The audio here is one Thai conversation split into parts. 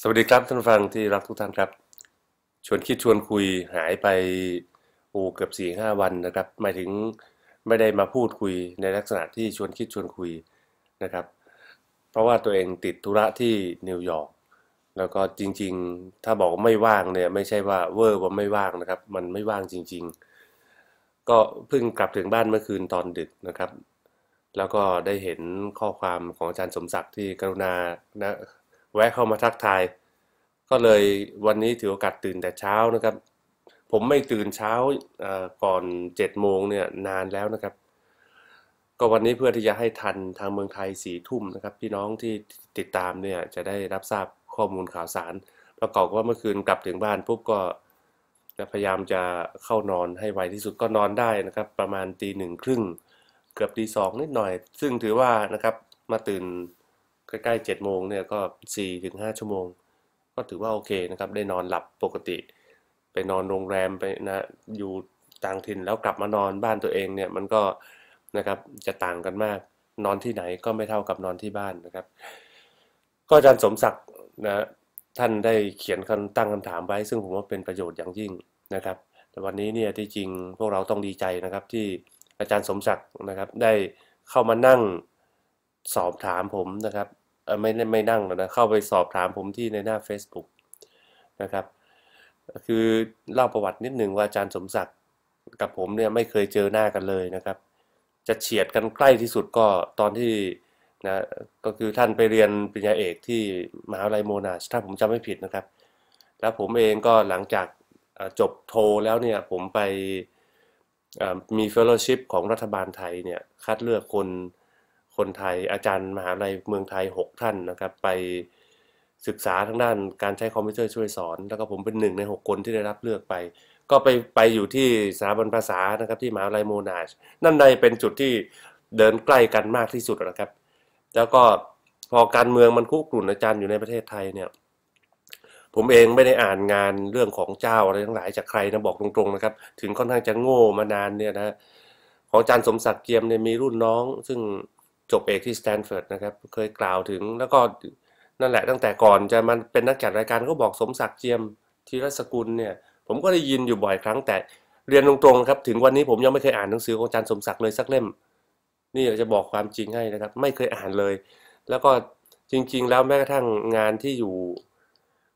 สวัสดีครับท่านฟังที่รักทุกท่านครับ ชวนคิดชวนคุยหายไปโอ้เกือบสี่ห้าวันนะครับ หมายถึงไม่ได้มาพูดคุยในลักษณะที่ชวนคิดชวนคุยนะครับ เพราะว่าตัวเองติดธุระที่นิวยอร์กแล้วก็จริง ๆถ้าบอกไม่ว่างเนี่ยไม่ใช่ว่าเวอร์ว่าไม่ว่างนะครับ มันไม่ว่างจริงๆ ก็เพิ่งกลับถึงบ้านเมื่อคืนตอนดึกนะครับ แล้วก็ได้เห็นข้อความของอาจารย์สมศักดิ์ที่กรุณานะแวะเข้ามาทักทายก็เลยวันนี้ถือโอกาสตื่นแต่เช้านะครับ ผมไม่ตื่นเช้าก่อน7จ็ดโมงเนี่ยนานแล้วนะครับ ก็วันนี้เพื่อที่จะให้ทันทางเมืองไทยสี่ทุ่มนะครับ พี่น้องที่ติดตามเนี่ยจะได้รับทราบข้อมูลข่าวสาร ประกอบว่าเมื่อคืนกลับถึงบ้านปุ๊บก็พยายามจะเข้านอนให้ไวที่สุดก็นอนได้นะครับ ประมาณตีหนึ่งครึ่ง เกือบตีสองนิดหน่อย ซึ่งถือว่านะครับมาตื่นใกล้ๆเจ็ดโมงเนี่ยก็สี่ถึงห้าชั่วโมง ก็ถือว่าโอเคนะครับได้นอนหลับปกติ ไปนอนโรงแรมไปนะอยู่ต่างถิ่นแล้วกลับมานอนบ้านตัวเองเนี่ย มันก็นะครับจะต่างกันมาก นอนที่ไหนก็ไม่เท่ากับนอนที่บ้านนะครับ ก็อาจารย์สมศักดิ์นะท่านได้เขียนคำตั้งคำถามไว้ซึ่งผมว่าเป็นประโยชน์อย่างยิ่งนะครับ แต่วันนี้เนี่ยที่จริงพวกเราต้องดีใจนะครับ ที่อาจารย์สมศักดิ์นะครับ ได้เข้ามานั่งสอบถามผมนะครับไม่ได้ไม่นั่งแล้วนะ เข้าไปสอบถามผมที่ในหน้า Facebook นะครับ คือเล่าประวัตินิดหนึ่งว่าอาจารย์สมศักดิ์กับผมเนี่ยไม่เคยเจอหน้ากันเลยนะครับ จะเฉียดกันใกล้ที่สุดก็ตอนที่นะก็คือท่านไปเรียนปริญญาเอกที่มหาวิทยาลัยโมนาชถ้าผมจำไม่ผิดนะครับ แล้วผมเองก็หลังจากจบโท แล้วเนี่ย ผมไปมีเฟลโลชิพของรัฐบาลไทยเนี่ยคัดเลือกคนคนไทยอาจารย์มหาลัยเมืองไทย 6 ท่านนะครับ ไปศึกษาทางด้านการใช้คอมพิวเตอร์ช่วยสอนแล้วก็ผมเป็นหนึ่งใน6คนที่ได้รับเลือกไป ก็ไปไปอยู่ที่สถาบันภาษานะครับที่มหาลัยโมนาชนั่นในเป็นจุดที่เดินใกล้กันมากที่สุดนะครับ แล้วก็พอการเมืองมันคุกรุ่นอาจารย์อยู่ในประเทศไทยเนี่ยผมเองไม่ได้อ่านงานเรื่องของเจ้าอะไรทั้งหลายจากใครนะบอกตรงๆนะครับ ถึงค่อนข้างจะโง่มานานเนี่ยนะของอาจารย์สมศักดิ์เกียมเนี่ยมีรุ่นน้อง ซึ่งจบเอกที่สแตนฟอร์ดนะครับ เคยกล่าวถึงแล้วก็นั่นแหละตั้งแต่ก่อนจะมันเป็นนักจัดรายการก็บอกสมศักดิ์เจียมธีรสกุลเนี่ยผมก็ได้ยินอยู่บ่อยครั้งแต่เรียนตรงๆครับถึงวันนี้ผมยังไม่เคยอ่านหนังสือของอาจารย์สมศักดิ์เลยสักเล่ม นี่จะบอกความจริงให้นะครับ ไม่เคยอ่านเลย แล้วก็จริงๆแล้วแม้กระทั่งงานที่อยู่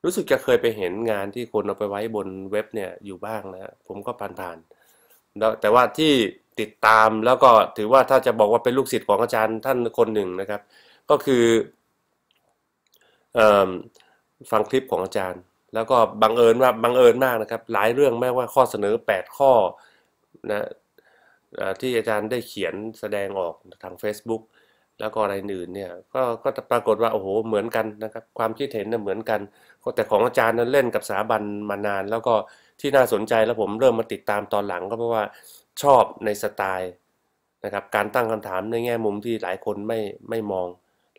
รู้สึกจะเคยไปเห็นงานที่คนเอาไปไว้บนเว็บเนี่ยอยู่บ้างนะผมก็ผ่านๆแล้วแต่ว่าที่ติดตามแล้วก็ถือว่าถ้าจะบอกว่าเป็นลูกศิษย์ของอาจารย์ท่านคนหนึ่งนะครับ ก็คืออฟังคลิปของอาจารย์ แล้วก็บังเอิญว่าบังเอิญมากนะครับหลายเรื่องแม้ว่าข้อเสนอ 8 ข้อนะที่อาจารย์ได้เขียนแสดงออกทาง Facebook แล้วก็อะไรอื่นเนี่ยก็ก็ปรากฏว่าโอ้โหเหมือนกันนะครับความคิดเห็นเนี่ยเหมือนกันแต่ของอาจารย์นั้นเล่นกับสถาบันมานานแล้วก็ ที่น่าสนใจแล้วผมเริ่มมาติดตามตอนหลังก็เพราะว่าชอบในสไตล์นะครับการตั้งคำถามในแง่มุมที่หลายคนไม่ไม่มอง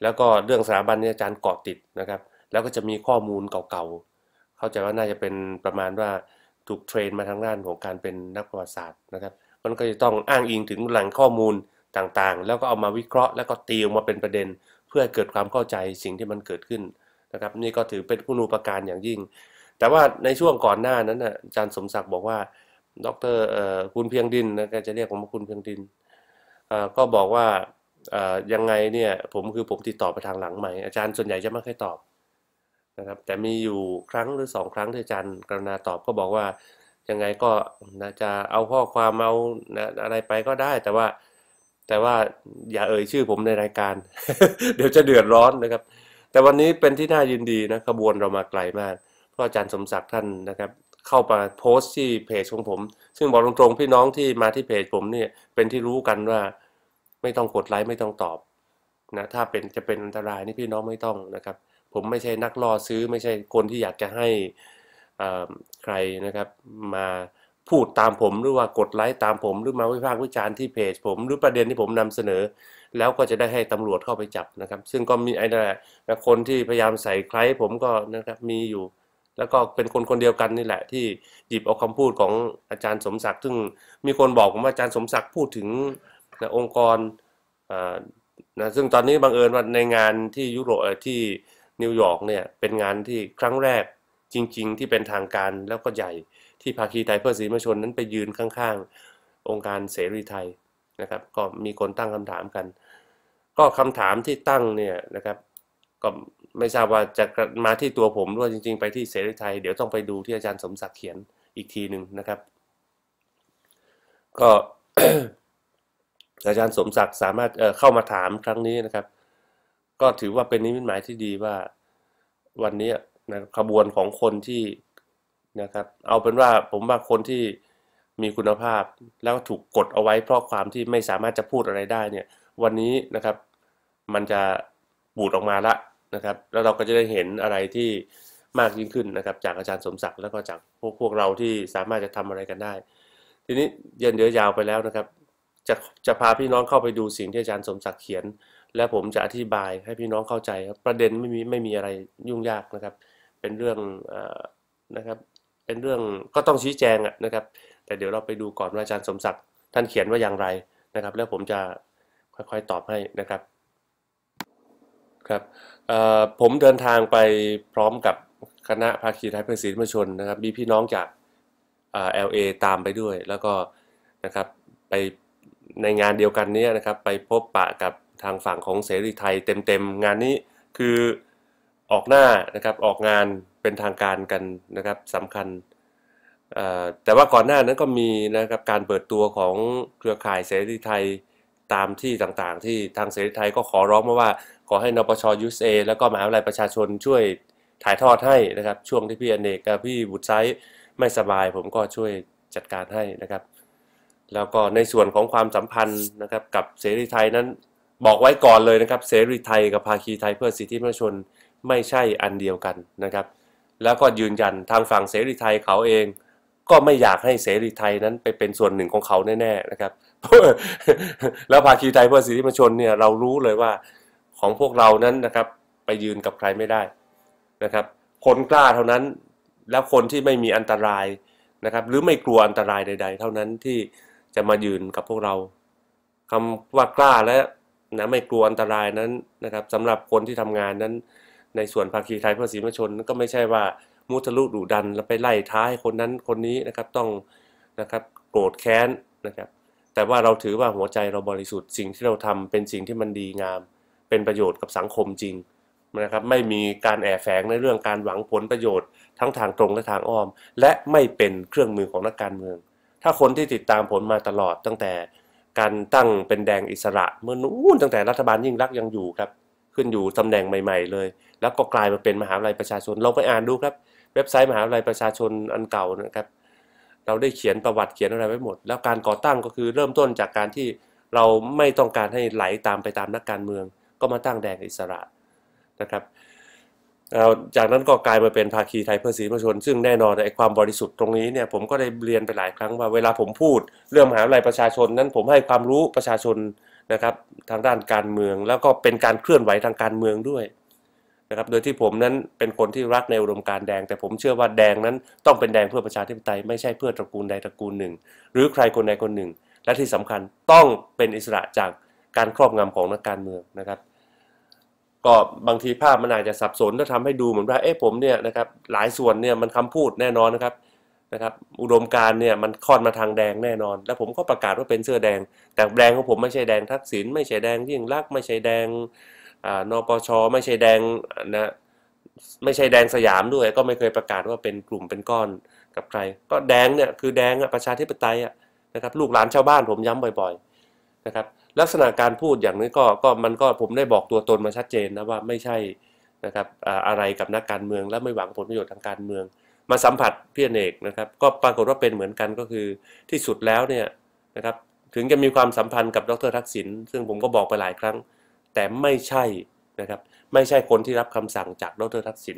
แล้วก็เรื่องสถาบันนี่อาจารย์เกาะติดนะครับแล้วก็จะมีข้อมูลเก่าๆ เข้าใจว่าน่าจะเป็นประมาณว่าถูกเทรนมาทางด้านของการเป็นนักประวัติศาสตร์นะครับ มันก็จะต้องอ้างอิงถึงแหล่งข้อมูลต่างๆ แล้วก็เอามาวิเคราะห์ แล้วก็ตีออกมาเป็นประเด็นเพื่อเกิดความเข้าใจสิ่งที่มันเกิดขึ้นนะครับ นี่ก็ถือเป็นคุณูปการอย่างยิ่ง แต่ว่าในช่วงก่อนหน้านั้นนะอาจารย์สมศักดิ์บอกว่าดออกเตร์คุณเพียงดินนะแกจะเรียกผมว่าคุณเพียงดินก็บอกว่ายังไงเนี่ยผมคือผมติดต่อไปทางหลังใหม่อาจารย์ส่วนใหญ่จะไม่ค่อยตอบนะครับ แต่มีอยู่ครั้งหรือสองครั้งที่อาจารย์ กรณาตอบก็บอกว่ายังไงก็นะจะเอาข้อความเอาอะไรไปก็ได้ แต่ว่าแต่ว่าอย่าเอ่ยชื่อผมในรายการ เดี๋ยวจะเดือดร้อนนะครับ แต่วันนี้เป็นที่น่ายินดีนะขบวนเรามาไกลมากเพราะอาจารย์สมศักดิ์ท่านนะครับเข้ามาโพสต์ที่เพจของผมซึ่งบอกตรงๆพี่น้องที่มาที่เพจผมเนี่ยเป็นที่รู้กันว่าไม่ต้องกดไลค์ไม่ต้องตอบนะถ้าเป็นจะเป็นอันตรายนี่พี่น้องไม่ต้องนะครับ ผมไม่ใช่นักล่อซื้อไม่ใช่คนที่อยากจะให้ใครนะครับ มาพูดตามผมหรือว่ากดไลค์ตามผม หรือมาวิพากษ์วิจารณ์ที่เพจ ผมหรือประเด็นที่ผมนำเสนอ แล้วก็จะได้ให้ตำรวจเข้าไปจับนะครับ ซึ่งก็มีไอ้นั่นแหละคนที่พยายามใส่ใครผมก็นะครับมีอยู่แล้วก็เป็นคนคนเดียวกันนี่แหละ ที่หยิบเอาคำพูดของอาจารย์สมศักดิ์ซึ่งมีคนบอกผมว่าอาจารย์สมศักดิ์พูดถึงนะองค์กรนะซึ่งตอนนี้บังเอิญว่าในงานที่ยุโรปที่นิวยอร์กเนี่ยเป็นงานที่ครั้งแรกจริง ๆ ที่เป็นทางการแล้วก็ใหญ่ที่ภาคีไทยเพื่อสีมชนนั้นไปยืนข้าง ๆองค์การเสรีไทยนะครับ ก็มีคนตั้งคำถามกัน ก็คำถามที่ตั้งเนี่ยนะครับก็ไม่ทราบว่าจะมาที่ตัวผมด้วยจริงๆไปที่เสรีไทย เดี๋ยวต้องไปดูที่อาจารย์สมศักดิ์เขียนอีกทีหนึ่งนะครับ ก็ อาจารย์สมศักดิ์สามารถเเข้ามาถามครั้งนี้นะครับ ก็ถือว่าเป็นนิมิตหมายที่ดีว่า วันนี้นะขบวนของคนที่นะครับเอาเป็นว่าผมว่าคนที่มีคุณภาพแล้วถูกกดเอาไว้เพราะความที่ไม่สามารถจะพูดอะไรได้เนี่ย วันนี้นะครับมันจะบูดออกมาละนะครับแล้วเราก็จะได้เห็นอะไรที่มากยิ่งขึ้นนะครับ จากอาจารย์สมศักดิ์แล้วก็จากพวกพวกเราที่สามารถจะทำอะไรกันได้ ทีนี้เย็นเดือยาวไปแล้วนะครับจะจะพาพี่น้องเข้าไปดูสิ่งที่อาจารย์สมศักดิ์เขียน และผมจะอธิบายให้พี่น้องเข้าใจครับประเด็นไม่มีไม่มีอะไรยุ่งยากนะครับ เป็นเรื่องนะครับ เป็นเรื่องก็ต้องชี้แจงนะครับ แต่เดี๋ยวเราไปดูก่อนว่าอาจารย์สมศักดิ์ท่านเขียนว่าอย่างไรนะครับ แล้วผมจะค่อยๆตอบให้นะครับ ครับผมเดินทางไปพร้อมกับคณะภาคีไทยเพื่อสิทธิมชนนะครับมีพี่น้องจากเอลเอตามไปด้วย แล้วก็นะครับไปในงานเดียวกันนี้นะครับไปพบปะกับทางฝั่งของเสรีไทยเต็มๆ งานนี้คือออกหน้านะครับออกงานเป็นทางการกันนะครับสำคัญ แต่ว่าก่อนหน้านั้นก็มีนะครับการเปิดตัวของเครือข่ายเสรีไทยตามที่ต่างๆ ที่ทางเสรีไทยก็ขอร้องมาว่าขอให้นปชยูเอแล้วก็มหาวิทยาลัยประชาชนช่วยถ่ายทอดให้นะครับ ช่วงที่พี่อเนกกับพี่บุตรไซไม่สบายผมก็ช่วยจัดการให้นะครับ แล้วก็ในส่วนของความสัมพันธ์นะครับ กับเสรีไทยนั้นบอกไว้ก่อนเลยนะครับเสรีไทยกับภาคีไทยเพื่อสิทธิมนุษยชนไม่ใช่อันเดียวกันนะครับ แล้วก็ยืนยันทางฝั่งเสรีไทยเขาเอง ก็ไม่อยากให้เสรีไทยนั้นไปเป็นส่วนหนึ่งของเขาแน่ๆนะครับแล้วภาคีไทยเพื่อสิทธิมนุษยชนเนี่ยเรารู้เลยว่าของพวกเรานั้นนะครับ ไปยืนกับใครไม่ได้นะครับคนกล้าเท่านั้นแล้วคนที่ไม่มีอันตรายนะครับหรือไม่กลัวอันตรายใดๆเท่านั้นที่จะมายืนกับพวกเรา คำว่ากล้าและนะไม่กลัวอันตรายนั้นนะครับสำหรับคนที่ทำงานนั้น ในส่วนภาคีไทยเพื่อสีมชน ก็ไม่ใช่ว่ามุทะลุดุดันแล้วไปไล่ท้ายคนนั้นคนนี้นะครับต้องนะครับโกรธแค้นนะครับแต่ว่าเราถือว่าหัวใจเราบริสุทธิ์สิ่งที่เราทำเป็นสิ่งที่มันดีงามเป็นประโยชน์กับสังคมจริงนะครับไม่มีการแอบแฝงในเรื่องการหวังผลประโยชน์ทั้งทางตรง และทางอ้อม และไม่เป็นเครื่องมือของนักการเมือง ถ้าคนที่ติดตามผลมาตลอดตั้งแต่การตั้งเป็นแดงอิสระ เมื่อนู้นตั้งแต่รัฐบาลยิ่งรักยังอยู่ครับ ขึ้นอยู่ตำแหน่งใหม่ๆ เลย แล้วก็กลายมาเป็นมหาวิทยาลัยประชาชนเราไปอ่านดูครับ เว็บไซต์มหาวิทยาลัยประชาชนอันเก่านะครับเราได้เขียนประวัติเขียนอะไรไว้หมด แล้วการก่อตั้งก็คือเริ่มต้นจากการที่เราไม่ต้องการให้ไหลตามไปตามนักการเมืองก็มาตั้งแดงอิสระนะครับ จากนั้นก็กลายมาเป็นภาคีไทยเพื่อสีประชาชน ซึ่งแน่นอนไอ้ความบริสุทธิ์ตรงนี้เนี่ยผมก็ได้เรียนไปหลายครั้งว่าเวลาผมพูด เรื่องมหาวิทยาลัยประชาชนนั้น ผมให้ความรู้ประชาชนนะครับทางด้านการเมือง แล้วก็เป็นการเคลื่อนไหวทางการเมืองด้วยนะครับโดยที่ผมนั้นเป็นคนที่รักในอุดมการแดง แต่ผมเชื่อว่าแดงนั้นต้องเป็นแดงเพื่อประชาธิปไตยไม่ใช่เพื่อตระกูลใด ตระกูลหนึ่ง หรือใครคนใดคนหนึ่ง และที่สำคัญต้องเป็นอิสระจากการครอบงำของนักการเมืองนะครับก็บางทีภาพมันอาจจะสับสนถ้าทำให้ดูเหมือนว่าเอ๊ะผมเนี่ยนะครับหลายส่วนเนี่ยมันคำพูดแน่นอนนะครับ นะครับ อุดมการเนี่ยมันค่อนมาทางแดงแน่นอน แล้วผมก็ประกาศว่าเป็นเสื้อแดงแต่แดงของผมไม่ใช่แดงทักษิณไม่ใช่แดงยิ่งรัก ไม่ใช่แดงอ่านปชไม่ใช่แดงนะไม่ใช่แดงสยามด้วยก็ไม่เคยประกาศว่าเป็นกลุ่มเป็นก้อนกับใคร ก็แดงเนี่ยคือแดงอะประชาธิปไตยอะนะครับลูกหลานชาวบ้านผมย้ำบ่อย ๆ นะครับลักษณะการพูดอย่างนี้ก็ก็มันก็ผมได้บอกตัวตนมาชัดเจนนะว่าไม่ใช่นะครับอะไรกับนักการเมืองและไม่หวังผลประโยชน์ทางการเมือง มาสัมผัสพี่เอกนะครับ ก็ปรากฏว่าเป็นเหมือนกันก็คือที่สุดแล้วเนี่ยนะครับถึงจะมีความสัมพันธ์กับดรทักษิณซึ่งผมก็บอกไปหลายครั้ง แต่ไม่ใช่นะครับ ไม่ใช่คนที่รับคำสั่งจากดรทักษิณ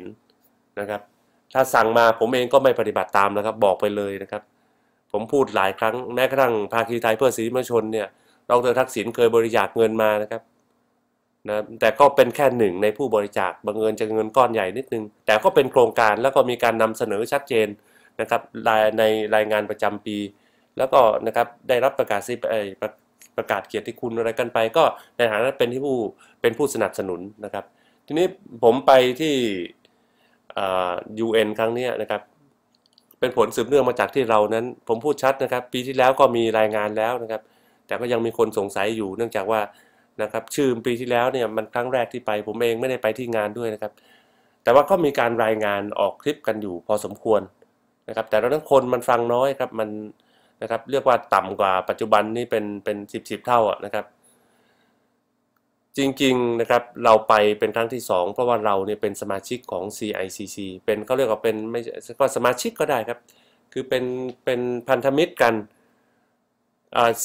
นะครับถ้าสั่งมาผมเองก็ไม่ปฏิบัติตามนะครับบอกไปเลยนะครับผมพูดหลายครั้งแม้กระทั่งภาคีไทยเพื่อสีมชนเนี่ยดรทักษิณเคยบริจาคเงินมานะครับนะแต่ก็เป็นแค่หนึ่งในผู้บริจาคบางเงินจะเงินก้อนใหญ่นิดนึงแต่ก็เป็นโครงการแล้วก็มีการนำเสนอชัดเจนนะครับ ในรายงานประจำปี แล้วก็นะครับได้รับประกาศสิประประกาศเกียรติคุณอะไรกันไป ก็ในฐานะเป็นที่ผู้เป็นผู้สนับสนุนนะครับ ทีนี้ผมไปที่ยูเอ็นครั้งนี้นะครับเป็นผลสืบเนื่องมาจากที่เรานั้นผมพูดชัดนะครับ ปีที่แล้วก็มีรายงานแล้วนะครับแต่ก็ยังมีคนสงสัยอยู่เนื่องจากว่านะครับชื่อปีที่แล้วเนี่ยมันครั้งแรกที่ไปผมเองไม่ได้ไปที่งานด้วยนะครับ แต่ว่าก็มีการรายงานออกคลิปกันอยู่พอสมควรนะครับ แต่เราทั้งคนมันฟังน้อยครับมันนะครับเรียกว่าต่ำกว่าปัจจุบันนี่เป็นเป็นสิบสิบเท่าอะนะครับ จริงๆนะครับ เราไปเป็นครั้งที่ 2 เพราะว่าเราเนี่ยเป็นสมาชิกของ CICC เป็นเขาเรียกว่าเป็นไม่ก็สมาชิกก็ได้ครับ คือเป็นเป็นพันธมิตรกัน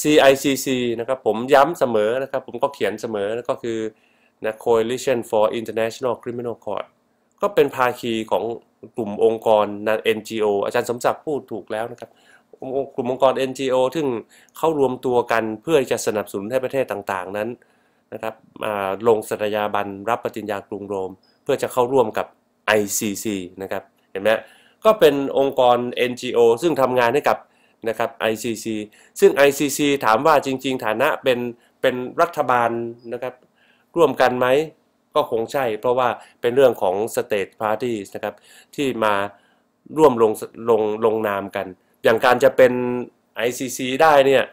CICC นะครับ ผมย้ำเสมอนะครับ ผมก็เขียนเสมอ ก็คือนะ Coalition for International Criminal Court ก็เป็นภาคีของกลุ่มองค์กร NGO อาจารย์สมศักดิ์พูดถูกแล้วนะครับ กลุ่มองค์กร NGO ซึ่งเข้ารวมตัวกันเพื่อจะสนับสนุนให้ประเทศต่างๆนั้นนะครับลงสัตยาบันรับปฏิญญากรุงโรม เพื่อจะเข้าร่วมกับ ICC นะครับ เห็นไหมก็เป็นองค์กร NGO ซึ่งทำงานให้กับนะครับ ICC ซึ่ง ICC ถามว่าจริงๆ ฐานะเป็นเป็นรัฐบาลนะครับ ร่วมกันไหมก็คงใช่ เพราะว่าเป็นเรื่องของ State Parties นะครับ ที่มาร่วมลงลงลงนามกัน อย่างการจะเป็น ICC ได้เนี่ย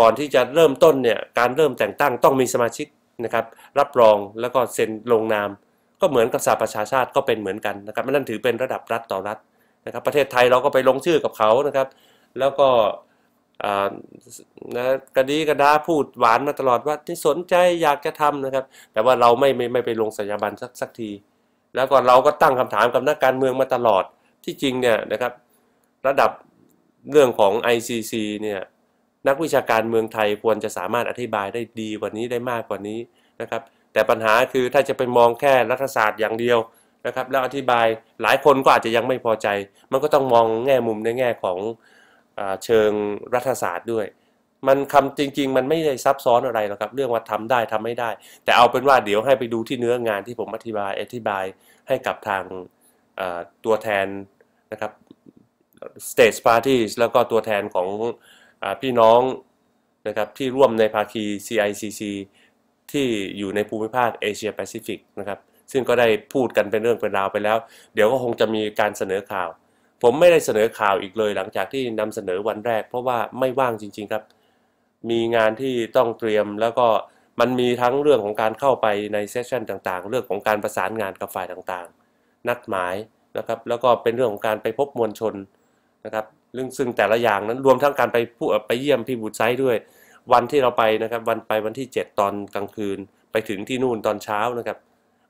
ก่อนที่จะเริ่มต้นเนี่ย การเริ่มแต่งตั้งต้องมีสมาชิกนะครับ รับรองแล้วก็เซ็นลงนาม ก็เหมือนกับสหประชาชาติก็เป็นเหมือนกันนะครับนั่นถือเป็นระดับรัฐต่อรัฐนะครับ ประเทศไทยเราก็ไปลงชื่อกับเขานะครับแล้วก็นะกระดีกระดาพูดหวานมาตลอดว่าที่สนใจอยากจะทำนะครับ แต่ว่าเราไม่ไม่ไม่ไปลงสัญญาบันสักสักที แล้วก็เราก็ตั้งคำถามกับนักการเมืองมาตลอดที่จริงเนี่ยนะครับ ระดับเรื่องของ ICC เนี่ยนักวิชาการเมืองไทยควรจะสามารถอธิบายได้ดีกว่านี้ได้มากกว่านี้นะครับแต่ปัญหาคือถ้าจะไปมองแค่รัฐศาสตร์อย่างเดียวนะครับแล้วอธิบายหลายคนก็อาจจะยังไม่พอใจ มันก็ต้องมองแง่มุมในแง่ของเชิงรัฐศาสตร์ด้วย มันคำจริงๆ มันไม่ได้ซับซ้อนอะไรหรอกครับเรื่องว่าทำได้ทำไม่ได้ แต่เอาเป็นว่าเดี๋ยวให้ไปดูที่เนื้องานที่ผมอธิบายอธิบายให้กับทางตัวแทนนะครับ state parties แล้วก็ตัวแทนของอพี่น้องนะครับที่ร่วมในภาคี CICC ที่อยู่ในภูมิภาคเอเชียแปซิฟิกนะครับซึ่งก็ได้พูดกันเป็นเรื่องเป็นราวไปแล้ว เดี๋ยวก็คงจะมีการเสนอข่าวผมไม่ได้เสนอข่าวอีกเลยหลังจากที่นำเสนอวันแรกเพราะว่าไม่ว่างจริงๆครับ มีงานที่ต้องเตรียมแล้วก็มันมีทั้งเรื่องของการเข้าไปในเซสชันต่างๆเรื่องของการประสานงานกับฝ่ายต่างๆ นัดหมายนะครับแล้วก็เป็นเรื่องของการไปพบมวลชนนะครับเรื่องซึ่งแต่ละอย่างนั้นรวมทั้งการไปผู้ไปเยี่ยมพี่บุตรไซด้วย วันที่เราไปนะครับ วันไปวันที่ 7 ตอนกลางคืน ไปถึงที่นู่นตอนเช้านะครับ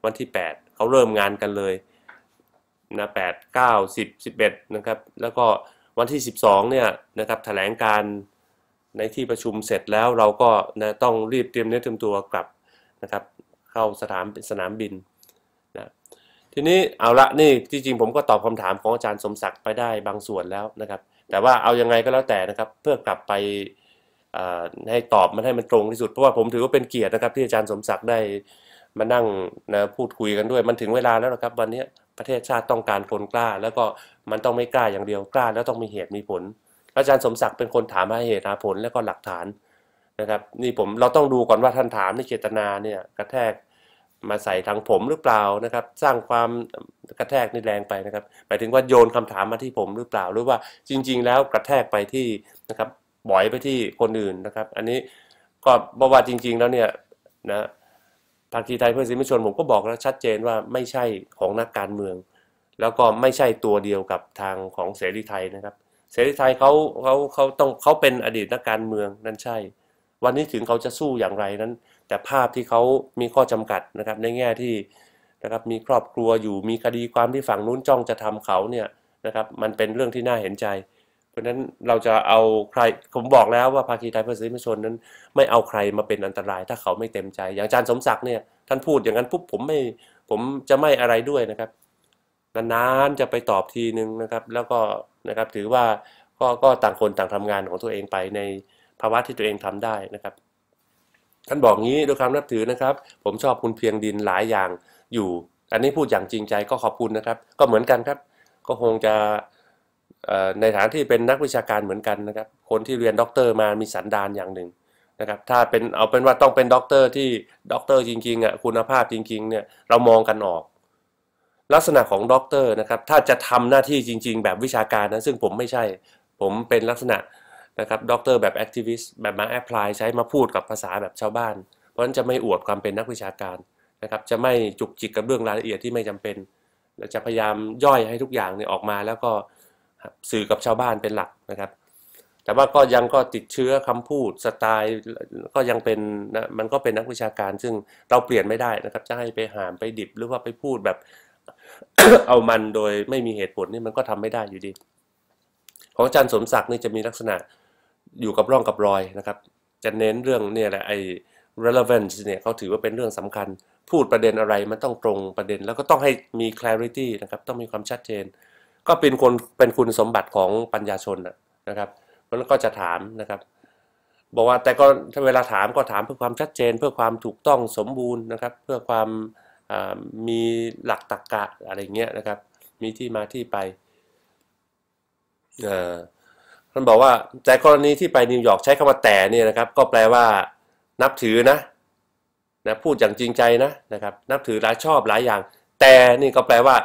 วันที่ 8เขาเริ่มงานกันเลยนะแปดเก้าสิบสิบเอ็ดนะครับ แล้วก็วันที่สสิบองเนี่ยนะครับแถลงการในที่ประชุมเสร็จแล้วเราก็นะต้องรีบเตรียมเนื้อเตรียมตัวกลับนะครับ เข้าสนามสนามบินนะทีนี้เอาละนี่จริงๆผมก็ตอบคำถามของอาจารย์สมศักดิ์ไปได้บางส่วนแล้วนะครับ แต่ว่าเอายังไงก็แล้วแต่นะครับ เพื่อกลับไปให้ตอบมันให้มันตรงที่สุด เพราะว่าผมถือว่าเป็นเกียรตินะครับที่อาจารย์สมศักดิ์ได้มานั่งนะพูดคุยกันด้วยมันถึงเวลาแล้วนะครับวันนี้ประเทศชาติต้องการคนกล้าแล้วก็มันต้องไม่กล้าอย่างเดียวกล้าแล้วต้องมีเหตุมีผล อาจารย์สมศักดิ์เป็นคนถามหาเหตุหาผลแล้วก็หลักฐานนะครับ นี่ผมเราต้องดูก่อนว่าท่านถามในเจตนาเนี่ย กระแทกมาใส่ทางผมหรือเปล่านะครับ สร้างความกระแทกนี่แรงไปนะครับหมายถึงว่าโยนคำถามมาที่ผมหรือเปล่าหรือว่าจริง ๆ แล้วกระแทกไปที่นะครับบ่อยไปที่คนอื่นนะครับ อันนี้ก็บอกว่าจริง ๆแล้วเนี่ยนะภาคีไทยเพื่อสิทธิมชนผมก็บอกแล้วชัดเจนว่าไม่ใช่ของนักการเมือง แล้วก็ไม่ใช่ตัวเดียวกับทางของเสรีไทยนะครับเสรีไทยเขาเขาเขาต้องเขาเป็นอดีตนักการเมืองนั่นใช่ วันนี้ถึงเขาจะสู้อย่างไรนั้น แต่ภาพที่เขามีข้อจำกัดนะครับในแง่ที่นะครับมีครอบครัวอยู่มีคดีความที่ฝั่งนู้นจ้องจะทำเขาเนี่ยนะครับมันเป็นเรื่องที่น่าเห็นใจราะฉะนั้นเราจะเอาใครผมบอกแล้วว่าภาคีไทยภาษีมชนนั้น ไม่เอาใครมาเป็นอันตรายถ้าเขาไม่เต็มใจ อย่างอาจารย์สมศักดิ์เนี่ยท่านพูดอย่างนั้นปุ๊บผมไม่ผมจะไม่อะไรด้วยนะครับนานๆจะไปตอบทีนึงนะครับ แล้วก็นะครับถือว่าก็ก็ต่างคนต่างทำงานของตัวเองไปในภาวะที่ตัวเองทำได้นะครับ ท่านบอกงี้ด้วยความนับถือนะครับ ผมชอบคุณเพียงดินหลายอย่างอยู่ อันนี้พูดอย่างจริงใจก็ขอบคุณนะครับ ก็เหมือนกันครับ ก็คงจะในฐานที่เป็นนักวิชาการเหมือนกันนะครับคนที่เรียนด็อกเตอร์มา มีสันดานอย่างหนึ่งนะครับถ้าเป็นเอาเป็นว่าต้องเป็นด็อกเตอร์ที่ด็อกเตอร์จริงๆอ่ะคุณภาพจริงๆเนี่ยเรามองกันออก ลักษณะของด็อกเตอร์นะครับถ้าจะทำหน้าที่จริงๆ แบบวิชาการนะซึ่งผมไม่ใช่ผมเป็นลักษณะนะครับด็อกเตอร์แบบแอคทิวิสต์แบบมาแอพพลายใช้มาพูดกับภาษาแบบชาวบ้านเพราะฉะนั้นจะไม่อวดความเป็นนักวิชาการนะครับจะไม่จุกจิกกับเรื่องรายละเอียดที่ไม่จำเป็นจะพยายามย่อยให้ทุกอย่างเนี่ยออกมาแล้วก็ับสื่อกับชาวบ้านเป็นหลักนะครับ แต่ว่าก็ยังก็ติดเชื้อคำพูดสไตล์ก็ยังเป็นนะมันก็เป็นนักวิชาการ ซึ่งเราเปลี่ยนไม่ได้นะครับ จะให้ไปหามไปดิบหรือว่าไปพูดแบบเอามันโดยไม่มีเหตุผลนี่มันก็ทำไม่ได้อยู่ดี ของอาจารย์สมศักดิ์นี่จะมีลักษณะอยู่กับร่องกับรอยนะครับ จะเน้นเรื่องเนี่ยแหละไอ้ relevance เนี่ยเขาถือว่าเป็นเรื่องสำคัญ พูดประเด็นอะไรมันต้องตรงประเด็น แล้วก็ต้องให้มี clarity นะครับต้องมีความชัดเจนก็เป็นคนเป็นคุณสมบัติของปัญญาชนนะครับมันก็จะถามนะครับบอกว่าแต่ก็เวลาถามก็ถามเพื่อความชัดเจน เพื่อความถูกต้องสมบูรณ์นะครับ เพื่อความมีหลักตรรกกะอะไรเงี้ยนะครับมีที่มาที่ไปท่านบอกว่าแต่กรณีที่ไปนิวยอร์กใช้คำว่าแต่เนี่ยนะครับก็แปลว่านับถือนะนะ พูดอย่างจริงใจนะนะครับนับถือหลายชอบหลายอย่าง แต่นี่ก็แปลว่า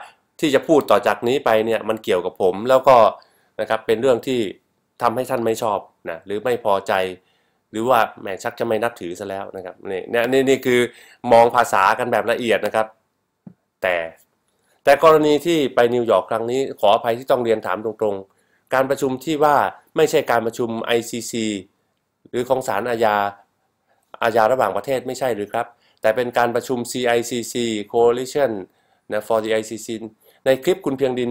ที่จะพูดต่อจากนี้ไปเนี่ยมันเกี่ยวกับผมแล้วก็นะครับเป็นเรื่องที่ทำให้ท่านไม่ชอบนะหรือไม่พอใจ หรือว่าแม่ชักจะไม่นับถือซะแล้วนะครับนี่นี่นี่คือมองภาษากันแบบละเอียดนะครับ แต่แต่กรณีที่ไปนิวยอร์กครั้งนี้ขออภัยที่ต้องเรียนถามตรงๆ การประชุมที่ว่าไม่ใช่การประชุม ICC หรือของศาลอาญาอาญาระหว่างประเทศไม่ใช่หรือครับแต่เป็นการประชุม CICC Coalition for the ICC ในคลิปคุณเพียงดิน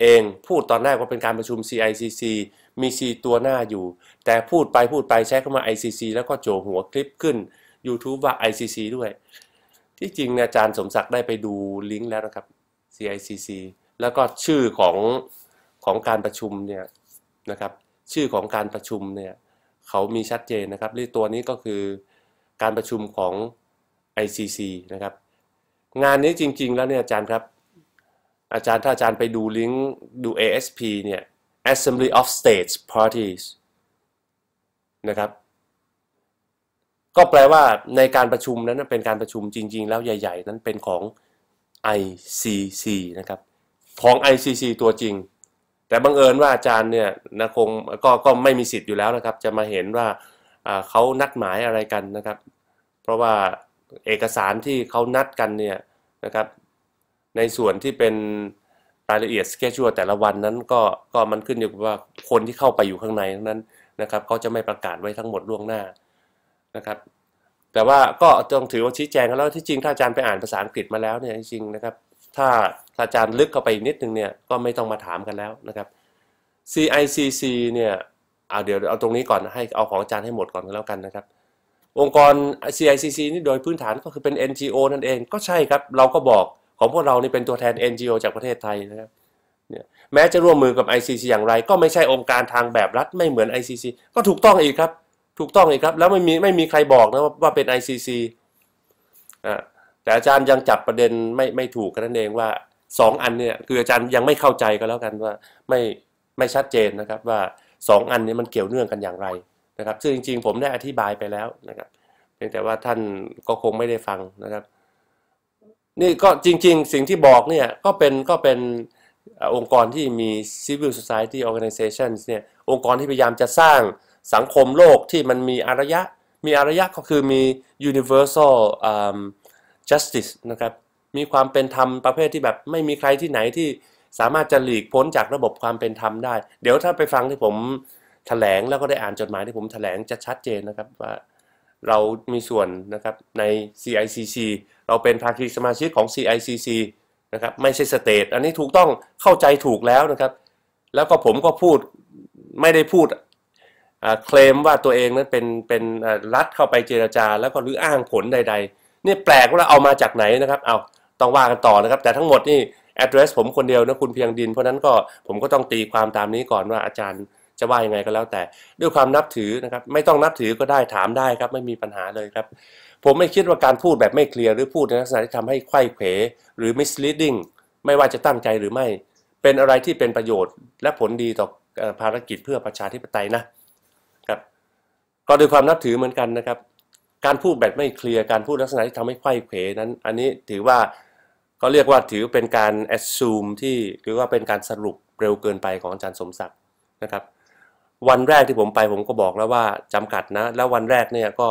เองพูดตอนแรกว่าเป็นการประชุม CICC มี C ตัวหน้าอยู่ แต่พูดไปพูดไป ใช้คำว่า ICC แล้วก็โจหัวคลิปขึ้น YouTube ว่า ICC ด้วย ที่จริงอาจารย์สมศักดิ์ได้ไปดูลิงก์แล้วนะครับ CICC แล้วก็ชื่อของ ของการประชุมเนี่ย นะครับ ชื่อของการประชุมเนี่ยเขามีชัดเจนนะครับที่ตัวนี้ก็คือการประชุมของ ICC นะครับงานนี้จริง ๆ แล้วเนี่ยอาจารย์ครับอาจารย์ถ้าอาจารย์ไปดูลิงก์ดู ASP เนี่ย Assembly of States Parties นะครับ ก็แปลว่าในการประชุมนั้นเป็นการประชุมจริงๆแล้วใหญ่ ๆ นั้นเป็นของ ICC นะครับ ของ ICC ตัวจริง แต่บังเอิญว่าอาจารย์เนี่ยนะคงก็ก็ไม่มีสิทธิ์อยู่แล้วนะครับ จะมาเห็นว่าเขานัดหมายอะไรกันนะครับ เพราะว่าเอกสารที่เขานัดกันเนี่ยนะครับในส่วนที่เป็นรายละเอียดสเกจชัวแต่ละวันนั้นก็ก็มันขึ้นอยู่กับว่าคนที่เข้าไปอยู่ข้างในนั้นนะครับเขาจะไม่ประกาศไว้ทั้งหมดล่วงหน้านะครับแต่ว่าก็ต้องถือว่าชี้แจงแล้วที่จริงถ้าอาจารย์ไปอ่านภาษาอังกฤษมาแล้วเนี่ยจริงนะครับถ้าอาจารย์ลึกเข้าไปนิดนึงเนี่ยก็ไม่ต้องมาถามกันแล้วนะครับ CICC เนี่ยเอาเดี๋ยวเอาตรงนี้ก่อนให้เอาของอาจารย์ให้หมดก่อนแล้วกันนะครับองค์กร CICC นี่โดยพื้นฐานก็คือเป็น NGO นั่นเอง ก็ใช่ครับเราก็บอกของพวกเรานี่เป็นตัวแทน NGO จากประเทศไทยนะครับเนี่ยแม้จะร่วมมือกับ ICC อย่างไร ก็ไม่ใช่องค์การทางแบบรัฐ ไม่เหมือน ICC ก็ถูกต้องอีกครับ ถูกต้องอีกครับ แล้วไม่มีไม่มีใครบอกนะว่าเป็น ICC อ่าแต่อาจารย์ยังจับประเด็นไม่ไม่ถูกกันนั่นเองว่าสองอันเนี่ย คืออาจารย์ยังไม่เข้าใจก็แล้วกันว่าไม่ไม่ชัดเจนนะครับว่าสองอันนี้มันเกี่ยวเนื่องกันอย่างไรนะครับซึ่งจริงๆผมได้อธิบายไปแล้วนะครับเพียงแต่ว่าท่านก็คงไม่ได้ฟังนะครับนี่ก็จริงๆ สิ่งที่บอกเนี่ยก็เป็นก็เป็นองค์กรที่มี civil society organizations เนี่ยองค์กรที่พยายามจะสร้างสังคมโลกที่มันมีอารยะ มีอารยะก็คือมี universal um, justice นะครับมีความเป็นธรรมประเภทที่แบบไม่มีใครที่ไหนที่สามารถจะหลีกพ้นจากระบบความเป็นธรรมได้ เดี๋ยวถ้าไปฟังที่ผมถแถลงแล้วก็ได้อ่านจดหมายที่ผมถแถลงจะชัดเจนนะครับว่าเรามีส่วนนะครับใน CICC เราเป็นภาคีสมาชิกของ CICC นะครับไม่ใช่สเตทอันนี้ถูกต้องเข้าใจถูกแล้วนะครับ แล้วก็ผมก็พูดไม่ได้พูดเคลมว่าตัวเองนั้นเป็นเป็นรัฐเข้าไปเจราจา แล้วก็หรืออ้างผลใด ๆ นี่แปลกว่าเอามาจากไหนนะครับเอาต้องว่ากันต่อนะครับแต่ทั้งหมดนี่ address ผมคนเดียวนะคุณเพียงดิน เพราะนั้นก็ผมก็ต้องตีความตามนี้ก่อนว่าอาจารย์จะว่ายังไงก็แล้วแต่ด้วยความนับถือนะครับ ไม่ต้องนับถือก็ได้ถามได้ครับไม่มีปัญหาเลยครับ ผมไม่คิดว่าการพูดแบบไม่เคลียร์ หรือพูดในลักษณะที่ทำให้ไข้เขวหรือ misleading ไม่ว่าจะตั้งใจหรือไม่เป็นอะไรที่เป็นประโยชน์ และผลดีต่อภารกิจเพื่อประชาธิปไตยนะครับก็ด้วยความนับถือเหมือนกันนะครับ การพูดแบบไม่เคลียร์การพูดลักษณะที่ทำให้ไข้เขวนั้น อันนี้ถือว่าก็เรียกว่าถือเป็นการ assume ที่หรือว่าเป็นการสรุปเร็วเกินไปของอาจารย์สมศักดิ์นะครับวันแรกที่ผมไปผมก็บอกแล้วว่าจำกัดนะ แล้ววันแรกเนี่ยก็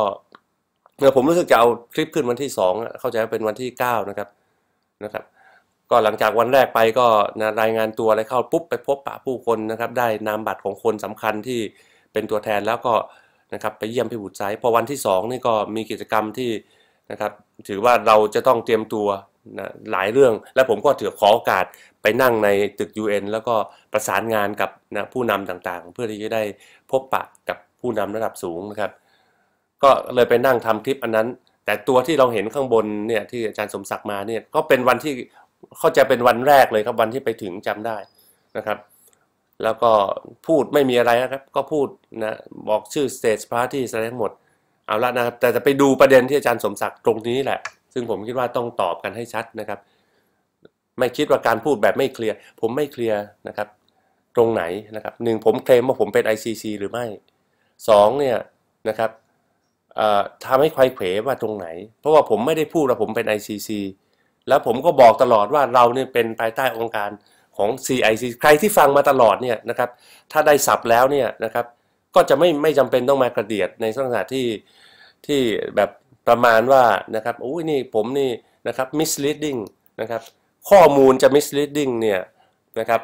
เมื่อผมรู้สึกจะเอาคลิปขึ้นวันที่สองเข้าใจว่าเป็นวันที่เก้านะครับนะครับก็หลังจากวันแรกไปก็นะรายงานตัวอะไรเข้าปุ๊บไปพบปะผู้คนนะครับ ได้นามบัตรของคนสำคัญที่เป็นตัวแทนแล้วก็นะครับไปเยี่ยมพี่บุตรไซพอวันที่สองนี่ก็มีกิจกรรมที่นะครับถือว่าเราจะต้องเตรียมตัวนะหลายเรื่องและผมก็ถือขอโอกาสไปนั่งในตึก UN แล้วก็ประสานงานกับนะผู้นำต่างๆ เพื่อที่จะได้พบปะกับผู้นำระดับสูงนะครับ ก็เลยไปนั่งทำคลิปอันนั้น แต่ตัวที่เราเห็นข้างบนเนี่ย ที่อาจารย์สมศักดิ์มาเนี่ยก็เป็นวันที่ เข้าใจเป็นวันแรกเลยครับ วันที่ไปถึงจำได้นะครับแล้วก็พูดไม่มีอะไรนะครับ ก็พูดนะบอกชื่อเตจพาร์ที่แสดงหมดเอาละนะครับแต่จะไปดูประเด็นที่อาจารย์สมศักดิ์ตรงนี้แหละซึ่งผมคิดว่าต้องตอบกันให้ชัดนะครับ ไม่คิดว่าการพูดแบบไม่เคลียร์ผมไม่เคลียร์นะครับตรงไหนนะครับหนึ่งผมเคลมว่าผมเป็น ICC หรือไม่สองเนี่ย นะครับทำให้ใครเขวว่าตรงไหนเพราะว่าผมไม่ได้พูดว่าผมเป็น ICC แล้วผมก็บอกตลอดว่าเราเนี่ยเป็นภายใต้องค์การของ CIC ใครที่ฟังมาตลอดเนี่ยนะครับถ้าได้สับแล้วเนี่ยนะครับก็จะไม่ไม่จำเป็นต้องมากระเดียดในสถานะที่ที่แบบประมาณว่านะครับอุ้ยนี่ผมนี่นะครับ misleading นะครับข้อมูลจะ misleading เนี่ยนะครับ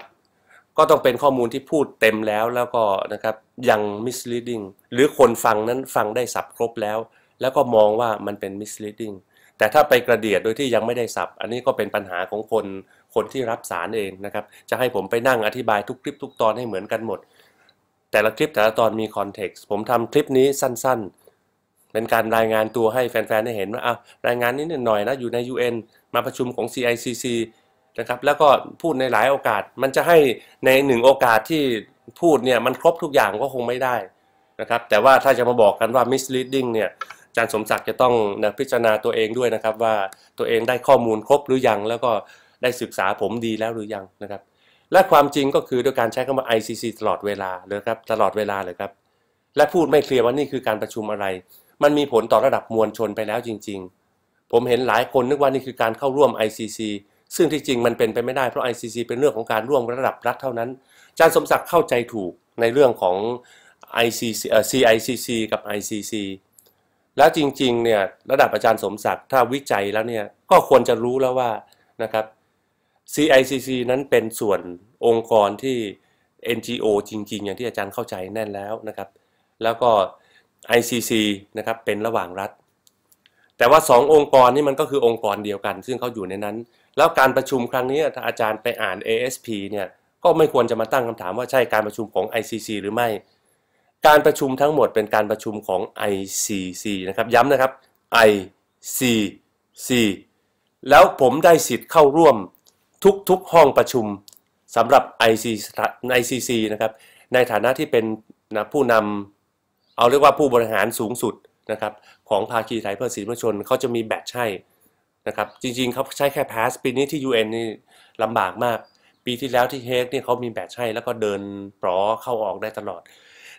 ก็ต้องเป็นข้อมูลที่พูดเต็มแล้วแล้วก็นะครับยัง misleading หรือคนฟังนั้นฟังได้สับครบแล้ว แล้วก็มองว่ามันเป็น misleading แต่ถ้าไปกระเดียดโดยที่ยังไม่ได้สับอันนี้ก็เป็นปัญหาของคนคนที่รับสารเองนะครับ จะให้ผมไปนั่งอธิบายทุกคลิปทุกตอนให้เหมือนกันหมด แต่ละคลิปแต่ละตอนมีคอนเท็กซ์ผมทำคลิปนี้สั้นเป็นการรายงานตัวให้แฟนๆ ได้เห็นว่าอ่ะรายงานนี้หน่อยนะอยู่ใน UN มาประชุมของ CICC นะครับแล้วก็พูดในหลายโอกาสมันจะให้ในหนึ่งโอกาสที่พูดเนี่ย มันครบทุกอย่างก็คงไม่ได้นะครับแต่ว่าถ้าจะมาบอกกันว่า misleading เนี่ยอาจารย์สมศักดิ์จะต้องนะพิจารณาตัวเองด้วยนะครับ ว่าตัวเองได้ข้อมูลครบหรือยัง แล้วก็ได้ศึกษาผมดีแล้วหรือยังนะครับและความจริงก็คือโดยการใช้คำว่า ICC ตลอดเวลาเลยครับตลอดเวลาเลยครับและพูดไม่เคลียร์ว่านี่คือการประชุมอะไรมันมีผลต่อระดับมวลชนไปแล้วจริงๆ ผมเห็นหลายคนนึกว่านี่คือการเข้าร่วม ICC ซึ่งที่จริงมันเป็นไปไม่ได้เพราะ ICC เป็นเรื่องของการร่วมระดับรัฐเท่านั้น อาจารย์สมศักดิ์เข้าใจถูกในเรื่องของ ICC เอ่อ CICC กับ ICC แล้วจริงๆ เนี่ยระดับอาจารย์สมศักดิ์ถ้าวิจัยแล้วเนี่ยก็ควรจะรู้แล้วว่านะครับ CICC นั้นเป็นส่วนองค์กรที่ NGO จริง ๆ อย่างที่อาจารย์เข้าใจแน่นแล้วนะครับ แล้วก็ ICC นะครับเป็นระหว่างรัฐ แต่ว่า 2 องค์กรนี่มันก็คือองค์กรเดียวกัน ซึ่งเขาอยู่ในนั้น แล้วการประชุมครั้งนี้อาจารย์ไปอ่าน ASP เนี่ยก็ไม่ควรจะมาตั้งคำถามว่าใช่การประชุมของ ICC หรือไม่ การประชุมทั้งหมดเป็นการประชุมของ ICC นะครับย้ำนะครับ ICC แล้วผมได้สิทธิ์เข้าร่วมทุก ๆห้องประชุมสำหรับ ICC นะครับในฐานะที่เป็นผู้นำเอาเรียกว่าผู้บริหารสูงสุดนะครับของภาคีไทยเพื่อสิทธิมนุษยชนเขาจะมีแบตใช่นะครับจริงๆเขาใช้แค่พาสปีนี้ที่ UN นี่ลำบากมาก ปีที่แล้วที่เฮกเนี่ยเขามีแบตใช่แล้วก็เดินปลอเข้าออกได้ตลอด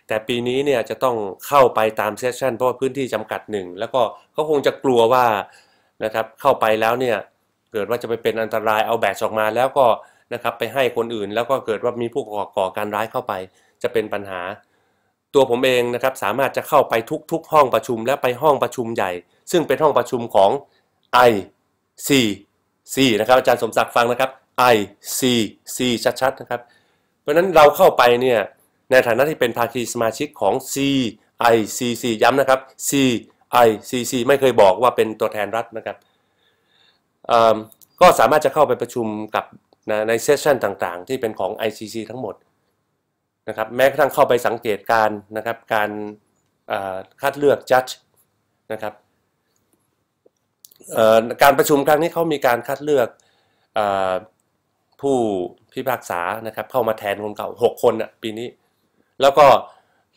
แต่ปีนี้เนี่ยจะต้องเข้าไปตามเซสชันเพราะว่าพื้นที่จำกัดหนึ่งแล้วก็เขาคงจะกลัวว่านะครับเข้าไปแล้วเนี่ยเกิดว่าจะไปเป็นอันตรายเอาแบตออกมา แล้วก็นะครับไปให้คนอื่น แล้วก็เกิดว่ามีผู้ก่อการร้ายเข้าไปจะเป็นปัญหาตัวผมเองนะครับสามารถจะเข้าไปทุก ๆ ห้องประชุมและไปห้องประชุมใหญ่ ซึ่งเป็นห้องประชุมของ ICC นะครับอาจารย์สมศักดิ์ฟังนะครับ ICC ชัดๆนะครับเพราะนั้นเราเข้าไปเนี่ยในฐานะที่เป็นภาคีสมาชิกของ CICC ย้ำนะครับ CICC ไม่เคยบอกว่าเป็นตัวแทนรัฐนะครับก็สามารถจะเข้าไปประชุมกับในเซสชันต่างๆที่เป็นของ ICC ทั้งหมดนะครับแม้กระทั่งเข้าไปสังเกตการนะครับการคัดเลือกจัดนะครับการประชุมครั้งนี้เขามีการคัดเลือกผู้พิพากษานะครับเข้ามาแทนคนเก่า 6 คนะปีนี้ แล้วก็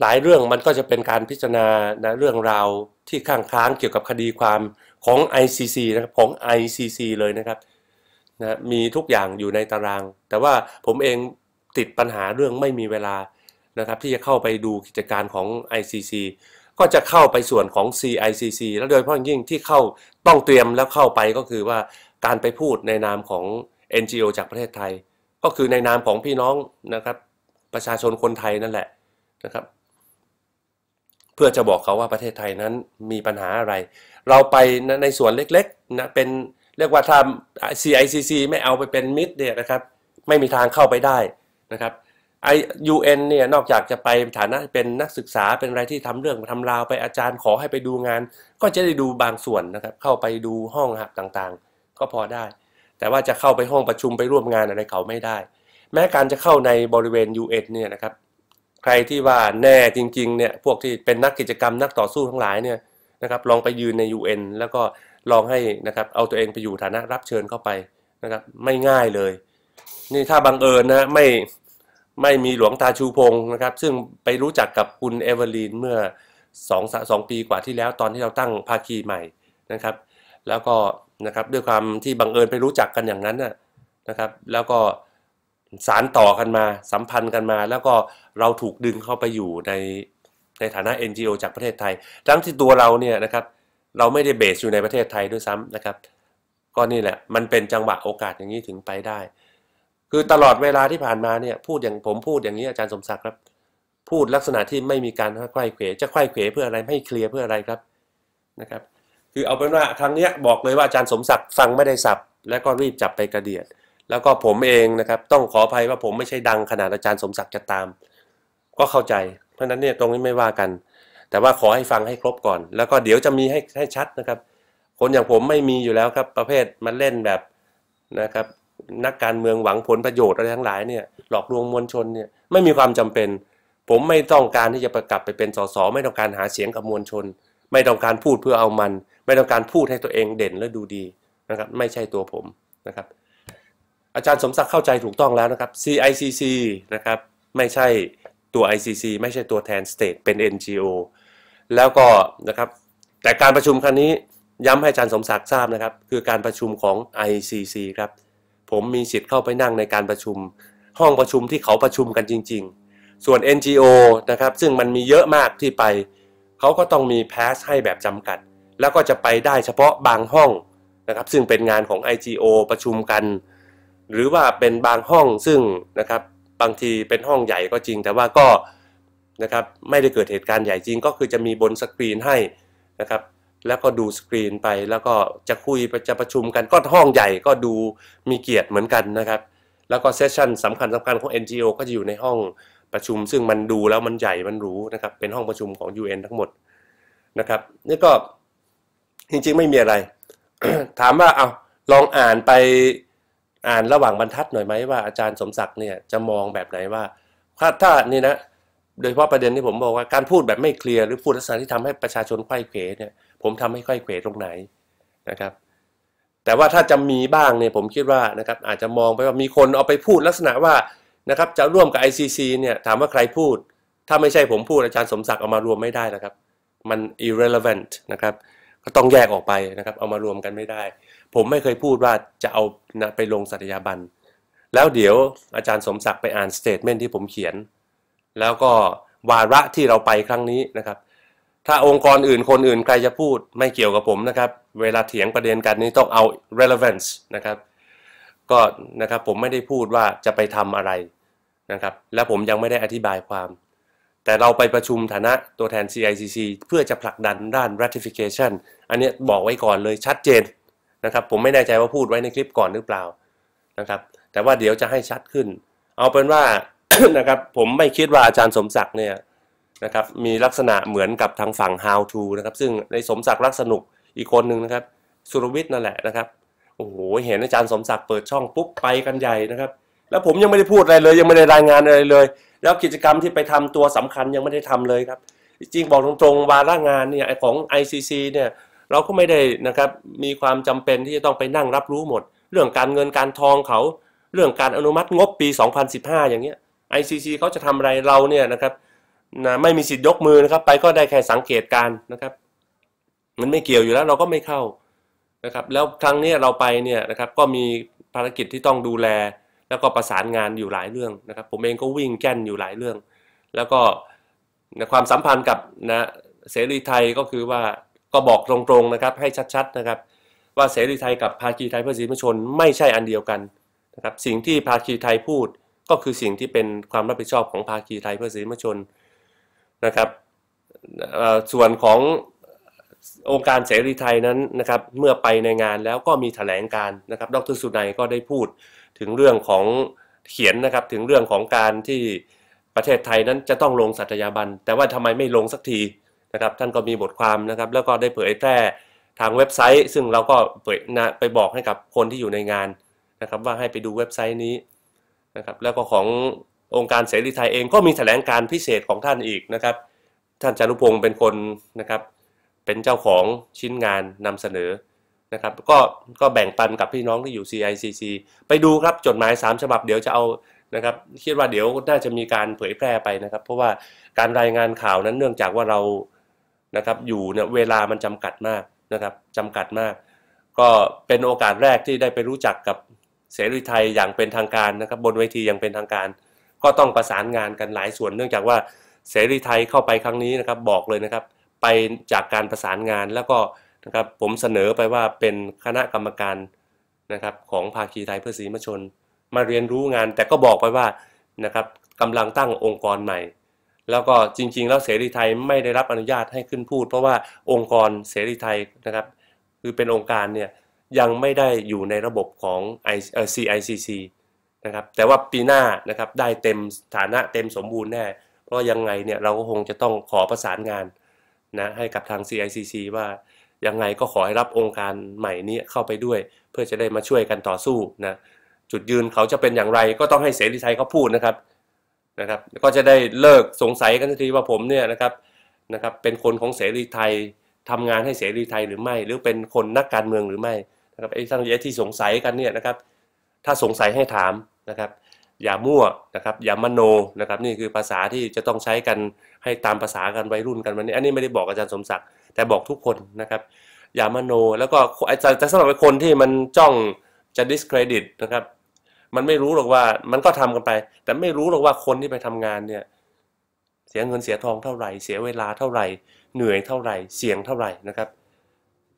หลายเรื่องมันก็จะเป็นการพิจารณานะเรื่องราวที่ข้างค้างเกี่ยวกับคดีความของ ICC นะครับของ ICC เลยนะครับนะมีทุกอย่างอยู่ในตาราง แต่ว่าผมเองติดปัญหาเรื่องไม่มีเวลานะครับที่จะเข้าไปดูกิจการของ ICC ก็จะเข้าไปส่วนของ CICC แล้วโดยเฉพาะยิ่งที่เข้าต้องเตรียมแล้วเข้าไปก็คือว่าการไปพูดในนามของ NGO จากประเทศไทย ก็คือในนามของพี่น้องนะครับประชาชนคนไทยนั่นแหละนะครับ เพื่อจะบอกเขาว่าประเทศไทยนั้นมีปัญหาอะไร เราไปในส่วนเล็กๆนะเป็นเรียกว่าทา CICC ไม่เอาไปเป็นมิตรเนี่ยนะครับไม่มีทางเข้าไปได้นะครับไอยูเนี่ยนอกจากจะไปฐานะเป็นนักศึกษาเป็นอะไรที่ทำเรื่องทำราว ไปอาจารย์ขอให้ไปดูงาน ก็จะได้ดูบางส่วนนะครับเข้าไปดูห้องหับต่างๆ ก็พอได้ แต่ว่าจะเข้าไปห้องประชุมไปร่วมงานอะไรเขาไม่ได้ แม้การจะเข้าในบริเวณ UN เนี่ยนะครับใครที่ว่าแน่จริงๆเนี่ยพวกที่เป็นนักกิจกรรมนักต่อสู้ทั้งหลายเนี่ยนะครับลองไปยืนใน UN แล้วก็ลองให้นะครับเอาตัวเองไปอยู่ฐานะรับเชิญเข้าไปนะครับไม่ง่ายเลยนี่ ถ้าบังเอิญนะไม่ไม่มีหลวงตาชูพงศ์นะครับซึ่งไปรู้จักกับคุณเอเวอร์ลีนเมื่อสองสองปีกว่าที่แล้วตอนที่เราตั้งภาคีใหม่นะครับแล้วก็นะครับด้วยความที่บังเอิญไปรู้จักกันอย่างนั้นนะครับแล้วก็สารต่อกันมาสัมพันธ์กันมา แล้วก็เราถูกดึงเข้าไปอยู่ในในฐานะ NGO จากประเทศไทย ทั้งที่ตัวเราเนี่ยนะครับ เราไม่ได้เบสอยู่ในประเทศไทยด้วยซ้ำนะครับ ก็นี่แหละมันเป็นจังหวะโอกาสอย่างนี้ถึงไปได้คือตลอดเวลาที่ผ่านมาเนี่ยพูดอย่างผมพูดอย่างนี้อาจารย์สมศักดิ์ครับพูดลักษณะที่ไม่มีการค่อยเขวจะค่อยเขวเพื่ออะไรไม่เคลียร์เพื่ออะไรครับนะครับ คือเอาเป็นว่าครั้งนี้บอกเลยว่าอาจารย์สมศักดิ์ฟังไม่ได้สับแล้วก็รีบจับไปกระเดียด แล้วก็ผมเองนะครับต้องขออภัยว่าผมไม่ใช่ดังขนาดอาจารย์สมศักดิ์จะตามก็เข้าใจ เพราะนั้นเนี่ยตรงนี้ไม่ว่ากัน แต่ว่าขอให้ฟังให้ครบก่อน แล้วก็เดี๋ยวจะมีให้ให้ชัดนะครับ คนอย่างผมไม่มีอยู่แล้วครับประเภทมันเล่นแบบนะครับนักการเมืองหวังผลประโยชน์อะไรทั้งหลายเนี่ยหลอกลวงมวลชนเนี่ยไม่มีความจำเป็น ผมไม่ต้องการที่จะประกับไปเป็นสสไม่ต้องการหาเสียงกับมวลชน ไม่ต้องการพูดเพื่อเอามัน ไม่ต้องการพูดให้ตัวเองเด่นและดูดีนะครับ ไม่ใช่ตัวผมนะครับ อาจารย์สมศักดิ์เข้าใจถูกต้องแล้วนะครับ CICC นะครับไม่ใช่ตัว ICC ไม่ใช่ตัวแทน State เป็น NGO แล้วก็นะครับแต่การประชุมครั้งนี้ ย้ำให้อาจารย์สมศักดิ์ทราบนะครับคือการประชุมของ ICC ครับผมมีสิทธิ์เข้าไปนั่งในการประชุมห้องประชุมที่เขาประชุมกันจริง ๆ ส่วน NGO นะครับซึ่งมันมีเยอะมากที่ไปเขาก็ต้องมีแพสให้แบบจำกัดแล้วก็จะไปได้เฉพาะบางห้องนะครับ ซึ่งเป็นงานของ IGO ประชุมกัน หรือว่าเป็นบางห้องซึ่งนะครับบางทีเป็นห้องใหญ่ก็จริง แต่ว่าก็นะครับไม่ได้เกิดเหตุการณ์ใหญ่จริงก็คือจะมีบนสกรีนให้นะครับแล้วก็ดูสกรีนไปแล้วก็จะคุยจะประชุมกันก็ห้องใหญ่ก็ดูมีเกียรติเหมือนกันนะครับ แล้วก็เซสชั่นสำคัญสำคัญของ NGO ก็จะอยู่ในห้องประชุม ซึ่งมันดูแล้วมันใหญ่มันรู้นะครับเป็นห้องประชุมของ UN ทั้งหมดนะครับนี่ก็จริงๆไม่มีอะไร ถามว่าเอาลองอ่านไปอ่านระหว่างบรรทัดหน่อยไหมว่าอาจารย์สมศักดิ์เนี่ยจะมองแบบไหนว่าถ้าถ้านี่นะโดยเฉพาะประเด็นที่ผมบอกว่าการพูดแบบไม่เคลียร์หรือพูดลักษณะที่ทำให้ประชาชนไข้เขวเนี่ยผมทำให้ค่อยเขวตรงไหนนะครับ แต่ว่าถ้าจะมีบ้างเนี่ยผมคิดว่านะครับอาจจะมองไปว่ามีคนเอาไปพูดลักษณะว่านะครับจะร่วมกับ ICC เนี่ยถามว่าใครพูด ถ้าไม่ใช่ผมพูดอาจารย์สมศักดิ์เอามารวมไม่ได้นะครับ มัน irrelevant นะครับก็ต้องแยกออกไปนะครับ เอามารวมกันไม่ได้ ผมไม่เคยพูดว่าจะเอานะไปลงสัตยาบัน แล้วเดี๋ยวอาจารย์สมศักดิ์ไปอ่านสเตทเมนที่ผมเขียน แล้วก็วาระที่เราไปครั้งนี้นะครับถ้าองค์กรอื่นคนอื่นใครจะพูดไม่เกี่ยวกับผมนะครับเวลาเถียงประเด็นกันนี้ต้องเอา relevance นะครับก็นะครับผมไม่ได้พูดว่าจะไปทำอะไรนะครับและผมยังไม่ได้อธิบายความ แต่เราไปประชุมฐานะตัวแทน CICC เพื่อจะผลักดันด้าน ratification อันนี้บอกไว้ก่อนเลยชัดเจนนะครับผมไม่แน่ใจว่าพูดไว้ในคลิปก่อนหรือเปล่านะครับแต่ว่าเดี๋ยวจะให้ชัดขึ้นเอาเป็นว่านะครับผมไม่คิดว่าอาจารย์สมศักดิ์เนี่ยนะครับมีลักษณะเหมือนกับทางฝั่ง how to นะครับซึ่งในสมศักดิ์รักสนุกอีกคนหนึ่งนะครับสุรวิทย์นั่นแหละนะครับโอ้โห เห็นอาจารย์สมศักดิ์เปิดช่องปุ๊บไปกันใหญ่นะครับ แล้วผมยังไม่ได้พูดอะไรเลย ยังไม่ได้รายงานอะไรเลย แล้วกิจกรรมที่ไปทำตัวสำคัญยังไม่ได้ทำเลยครับจริงบอกตรงๆวาระงานเนี่ยของ ICC เนี่ยเราก็ไม่ได้นะครับมีความจำเป็นที่จะต้องไปนั่งรับรู้หมด เรื่องการเงินการทองเขา เรื่องการอนุมัติงบปี 2015 อย่างเงี้ย ICC เขาจะทำอะไรเราเนี่ยนะครับนะไม่มีสิทธิ์ยกมือนะครับไปก็ได้แค่สังเกตการนะครับมันไม่เกี่ยวอยู่แล้วเราก็ไม่เข้านะครับแล้วครั้งนี้เราไปเนี่ยนะครับก็มีภารกิจที่ต้องดูแลแล้วก็ประสานงานอยู่หลายเรื่องนะครับผมเองก็วิ่งแก่นอยู่หลายเรื่อง แล้วก็นความสัมพันธ์กับนะเสรีไทยก็คือว่าก็บอกตรงๆนะครับให้ชัดๆนะครับว่าเสรีไทยกับภาคีไทยเพื่อสิทธิมชน ไม่ใช่อันเดียวกันนะครับสิ่งที่ภาคีไทยพูดก็คือสิ่งที่เป็นความรับผิดชอบของภาคีไทยเพื่อสิทธิมชนนะครับส่วนขององค์การเสรีไทยนั้นนะครับเมื่อไปในงานแล้วก็มีถแถลงการนะครับดรสุนัยก็ได้พูดถึงเรื่องของเขียนนะครับถึงเรื่องของการที่ประเทศไทยนั้นจะต้องลงสัตยาบัน แต่ว่าทำไมไม่ลงสักทีนะครับท่านก็มีบทความนะครับแล้วก็ได้เผยแพร่ทางเว็บไซต์ ซึ่งเราก็เผยนะไปบอกให้กับคนที่อยู่ในงานนะครับว่าให้ไปดูเว็บไซต์นี้นะครับแล้วก็ขององค์การเสรีไทยเองก็มีแถลงการพิเศษของท่านอีกนะครับ ท่านจารุพงศ์เป็นคนนะครับ เป็นเจ้าของชิ้นงานนำเสนอนะครับ ก็ก็แบ่งปันกับพี่น้องที่อยู่ CICC ไปดูครับจดหมาย3ฉบับเดี๋ยวจะเอานะครับคิดว่าเดี๋ยวน่าจะมีการเผยแพร่ไปนะครับ เพราะว่าการรายงานข่าวนั้นเนื่องจากว่าเรานะครับอยู่เนี่ยเวลามันจำกัดมากนะครับจำกัดมาก ก็เป็นโอกาสแรกที่ได้ไปรู้จักกับเสรีไทยอย่างเป็นทางการนะครับบนเวทีอย่างเป็นทางการก็ต้องประสานงานกันหลายส่วน เนื่องจากว่าเสรีไทยเข้าไปครั้งนี้นะครับบอกเลยนะครับไปจากการประสานงานแล้วก็นะครับผมเสนอไปว่าเป็นคณะกรรมการนะครับของภาคีไทยเพื่อสีมชนมาเรียนรู้งานแต่ก็บอกไปว่านะครับกำลังตั้งองค์กรใหม่แล้วก็จริง ๆแล้วเสรีไทยไม่ได้รับอนุญาตให้ขึ้นพูด เพราะว่าองค์กรเสรีไทยนะครับคือเป็นองค์การเนี่ยยังไม่ได้อยู่ในระบบของ CICC นะครับแต่ว่าปีหน้านะครับได้เต็มฐานะเต็มสมบูรณ์แน่เพราะยังไงเนี่ยเราก็คงจะต้องขอประสานงานนะให้กับทาง CICC ว่ายังไงก็ขอให้รับองค์การใหม่นี้เข้าไปด้วย เพื่อจะได้มาช่วยกันต่อสู้นะจุดยืนเขาจะเป็นอย่างไรก็ต้องให้เสรีไทยเขาพูดนะครับนะครับก็จะได้เลิกสงสัยกันทีว่าผมเนี่ยนะครับนะครับเป็นคนของเสรีไทยทำงานให้เสรีไทยหรือไม่ หรือเป็นคนนักการเมืองหรือไม่นะครับไอ้ทั้งเยที่สงสัยกันเนี่ยนะครับถ้าสงสัยให้ถามนะครับ อย่ามั่วนะครับอย่ามโนนะครับนี่คือภาษาที่จะต้องใช้กันให้ตามภาษากันวัยรุ่นกันวันนี้ อันนี้ไม่ได้บอกอาจารย์สมศักดิ์แต่บอกทุกคนนะครับ อย่ามโน แล้วก็อาจารย์ต่สำหรับคนที่มันจ้องจะ discredit นะครับมันไม่รู้หรอกว่ามันก็ทำกันไป แต่ไม่รู้หรอกว่าคนที่ไปทำงานเนี่ยเสียเงินเสียทองเท่าไหร่ เสียเวลาเท่าไหร่ เหนื่อยเท่าไหร่เสี่ยงเท่าไหร่นะครับ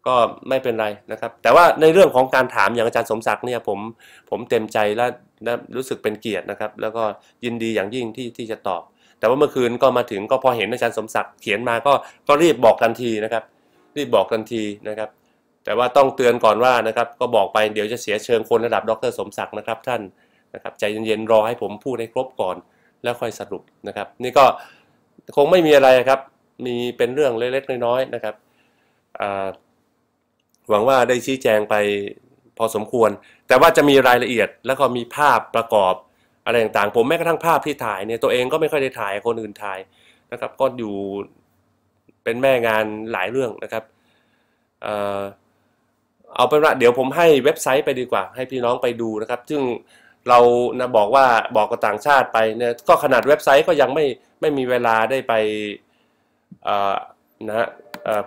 ก็ไม่เป็นไรนะครับ แต่ว่าในเรื่องของการถามอย่างอาจารย์สมศักดิ์เนี่ยผมผมเต็มใจและและ รู้สึกเป็นเกียรตินะครับ แล้วก็ยินดีอย่างยิ่งที่ที่จะตอบ แต่ว่าเมื่อคืนก็มาถึงก็พอเห็นอาจารย์สมศักดิ์เขียนมาก็ก็รีบบอกทันทีนะครับ รีบบอกทันทีนะครับ แต่ว่าต้องเตือนก่อนว่านะครับก็บอกไปเดี๋ยวจะเสียเชิงคนระดับดรสมศักดิ์นะครับท่านนะครับใจเย็นๆรอให้ผมพูดให้ครบก่อน แล้วค่อยสรุปนะครับ นี่ก็คงไม่มีอะไรครับ มีเป็นเรื่องเล็กๆน้อยๆนะครับอ่าหวังว่าได้ชี้แจงไปพอสมควร แต่ว่าจะมีรายละเอียดแล้วก็มีภาพประกอบอะไรต่างๆผมแม้กระทั่งภาพที่ถ่ายเนี่ยตัวเองก็ไม่ค่อยได้ถ่ายคนอื่นถ่ายนะครับก็อยู่เป็นแม่งานหลายเรื่องนะครับเอาเป็นว่าเดี๋ยวผมให้เว็บไซต์ไปดีกว่าให้พี่น้องไปดูนะครับ ซึ่งเรานะบอกว่าบอกกับต่างชาติไปเนี่ยก็ขนาดเว็บไซต์ก็ยังไม่ไม่มีเวลาได้ไปนะ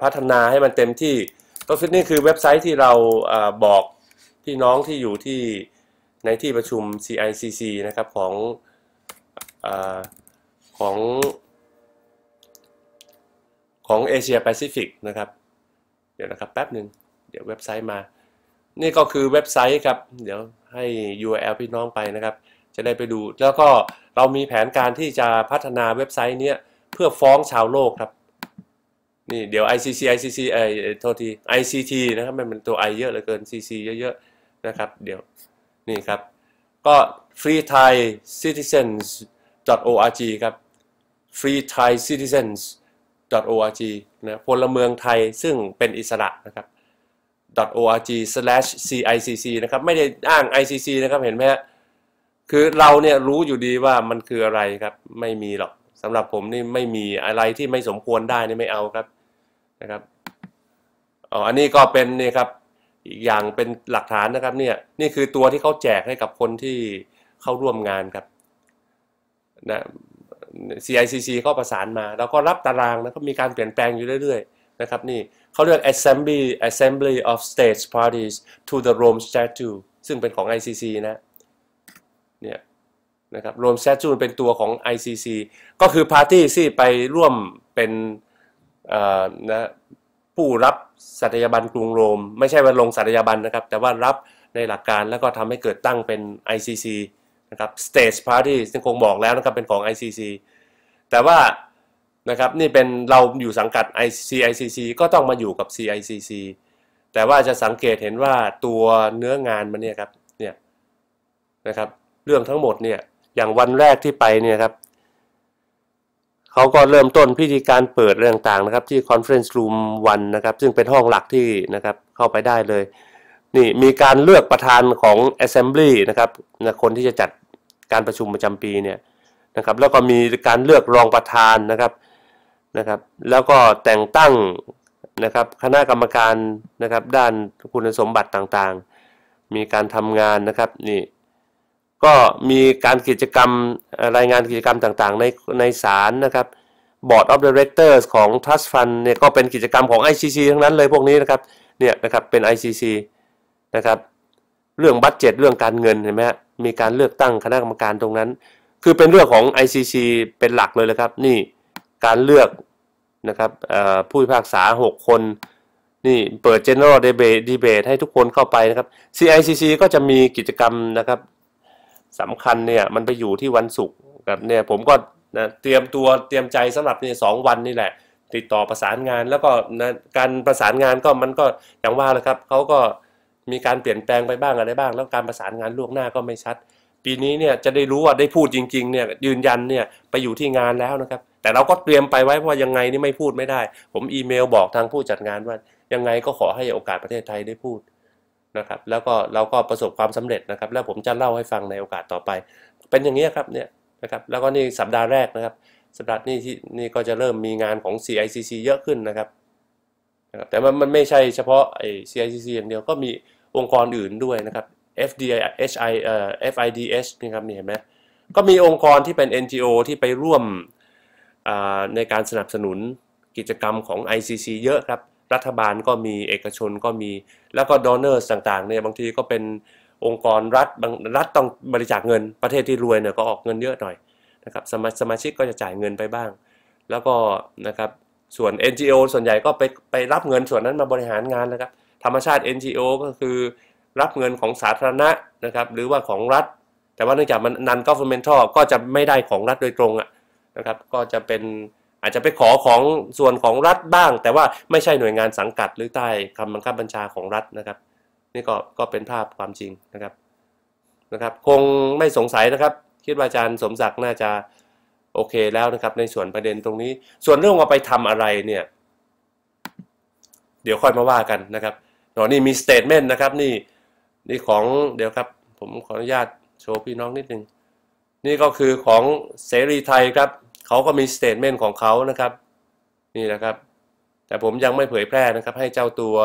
พัฒนาให้มันเต็มที่ออฟฟิศนี่คือเว็บไซต์ที่เราบอกพี่น้องที่อยู่ที่ในที่ประชุม CICC นะครับของอของของเอเชียแปซิฟิกนะครับเดี๋ยวนะครับแป๊บหนึ่งเดี๋ยวเว็บไซต์มา นี่ก็คือเว็บไซต์ครับ เดี๋ยวให้ URL พี่น้องไปนะครับ จะได้ไปดูแล้วก็เรามีแผนการที่จะพัฒนาเว็บไซต์เนี้ยเพื่อฟ้องชาวโลกครับนี่ เดี๋ยว ICC ICC ไอโทษที ICT นะครับมันเป็นตัว I เยอะเหลือเกิน CC เยอะๆ นะครับเดี๋ยวนี่ครับ ก็ free thai citizens org ครับ free thai citizens org นะพลเมืองไทยซึ่งเป็นอิสระนะครับ .org/cicc นะครับ ไม่ได้อ้าง ICC นะครับ เห็นไหมฮะคือเราเนี่ยรู้อยู่ดีว่ามันคืออะไรครับ ไม่มีหรอกสำหรับผมนี่ไม่มีอะไรที่ไม่สมควรได้นี่ไม่เอาครับนะครับอ๋ออันนี้ก็เป็นนี่ครับอีกอย่างเป็นหลักฐานนะครับเนี่ยนี่คือตัวที่เขาแจกให้กับคนที่เข้าร่วมงานครับนะ CICC เขาประสานมา แล้วก็รับตารางแล้วก็มีการเปลี่ยนแปลงอยู่เรื่อยๆนะครับนี่เขาเรียก Assembly Assembly of States Parties to the Rome Statute ซึ่งเป็นของ ICC นะเนี่ยนะครับ Rome Statute เป็นตัวของ ICC ก็คือ Party ที่ไปร่วมเป็นนะผู้รับสัตยาบันกรุงโรม ไม่ใช่ว่าลงสัตยาบันนะครับ แต่ว่ารับในหลักการแล้วก็ทำให้เกิดตั้งเป็น ICC นะครับ State Party ซึ่งคงบอกแล้วนะครับ เป็นของ ICC แต่ว่านะครับนี่เป็นเราอยู่สังกัด CICC ก็ต้องมาอยู่กับ CICC แต่ว่าจะสังเกตเห็นว่าตัวเนื้องานมันเนี่ยครับเนี่ยนะครับเรื่องทั้งหมดเนี่ยอย่างวันแรกที่ไปเนี่ยครับเขาก็เริ่มต้นพิธีการเปิดเรื่องต่างนะครับที่คอนเฟรนซ์รูมวันนะครับ ซึ่งเป็นห้องหลักที่นะครับเข้าไปได้เลย นี่มีการเลือกประธานของ Assembly นะครับนะคนที่จะจัดการประชุมประจำปีเนี่ยนะครับ แล้วก็มีการเลือกรองประธานนะครับนะครับ แล้วก็แต่งตั้งนะครับคณะกรรมการนะครับ ด้านคุณสมบัติต่างๆ มีการทำงานนะครับนี่ก็มีการกิจกรรมรายงานกิจกรรมต่างๆ ในในศาลนะครับบอร์ดออฟดีเรคเตอร์ของทรัสฟันเนี่ยก็เป็นกิจกรรมของ ICC ทั้งนั้นเลยพวกนี้นะครับเนี่ยนะครับเป็น ICC นะครับเรื่องบัตเจ็ตเรื่องการเงินเห็นไหมฮะมีการเลือกตั้งคณะกรรมการตรงนั้น คือเป็นเรื่องของ ICC เป็นหลักเลยนลครับ นี่การเลือกนะครับผู้พิพากษา 6 คนนี่เปิด general debate debate ให้ทุกคนเข้าไปนะครับ CICC ก็จะมีกิจกรรมนะครับสำคัญเนี่ยมันไปอยู่ที่วันศุกร์กับเนี่ยผมก็นะเตรียมตัวเตรียมใจสำหรับเนี่ยสองวันนี่แหละติดต่อประสานงาน แล้วก็นะการประสานงานก็มันก็อย่างว่าแหละครับเขาก็มีการเปลี่ยนแปลงไปบ้างอะไรบ้าง แล้วการประสานงานล่วงหน้าก็ไม่ชัด ปีนี้เนี่ยจะได้รู้ว่าได้พูดจริงๆเนี่ยยืนยันเนี่ยไปอยู่ที่งานแล้วนะครับแต่เราก็เตรียมไปไว้ว่ายังไงนี่ไม่พูดไม่ได้ ผมอีเมลบอกทางผู้จัดงานว่า ยังไงก็ขอให้โอกาสประเทศไทยได้พูดนะครับแล้วก็เราก็ประสบความสำเร็จนะครับแล้วผมจะเล่าให้ฟังในโอกาสต่อไป เป็นอย่างนี้ครับเนี่ยนะครับ แล้วก็นี่สัปดาห์แรกนะครับสัปดาห์นี้ที่นี่ก็จะเริ่มมีงานของ CICC เยอะขึ้นนะครับแต่มันมันไม่ใช่เฉพาะไอ้ CICC อย่างเดียวก็มีองค์กรอื่นด้วยนะครับ FDI HI เอ่อ f i d s นี่ครับนี่เห็นไหมก็มีองค์กรที่เป็น NGO ที่ไปร่วมในการสนับสนุนกิจกรรมของ ICC เยอะครับรัฐบาลก็มีเอกชนก็มีแล้วก็ดอนเนอร์ต่าง ๆ เนี่ย บางทีก็เป็นองค์กรรัฐบางรัฐต้องบริจาคเงินประเทศที่รวยเนี่ย ก็ออกเงินเยอะหน่อยนะครับสมาสมาชิกก็จะจ่ายเงินไปบ้าง แล้วก็นะครับส่วน NGO ส่วนใหญ่ก็ไปไปรับเงินส่วนนั้นมาบริหารงานนะครับ ธรรมชาติ NGO ก็คือรับเงินของสาธารณะนะครับหรือว่าของรัฐ แต่ว่าเนื่องจากมันนันก็ฟเมนทอก็จะไม่ได้ของรัฐโดยตรงอะนะครับก็จะเป็นอาจจะไปขอของส่วนของรัฐบ้าง แต่ว่าไม่ใช่หน่วยงานสังกัดหรือใต้คำบังคับบัญชาของรัฐนะครับ นี่ก็ก็เป็นภาพความจริงนะครับนะครับ คงไม่สงสัยนะครับ คิดว่าอาจารย์สมศักดิ์น่าจะโอเคแล้วนะครับ ในส่วนประเด็นตรงนี้ ส่วนเรื่องว่าไปทำอะไรเนี่ยเดี๋ยวค่อยมาว่ากันนะครับ ตอนี่มีสเตทเมนต์นะครับนี่นี่ของเดี๋ยวครับผมขออนุญาตโชว์พี่น้องนิดนึง นี่ก็คือของเสรีไทยครับเขาก็มีสเตทเมนต์ของเขานะครับนี่นะครับ แต่ผมยังไม่เผยแพร่นะครับ ให้เจ้าตัว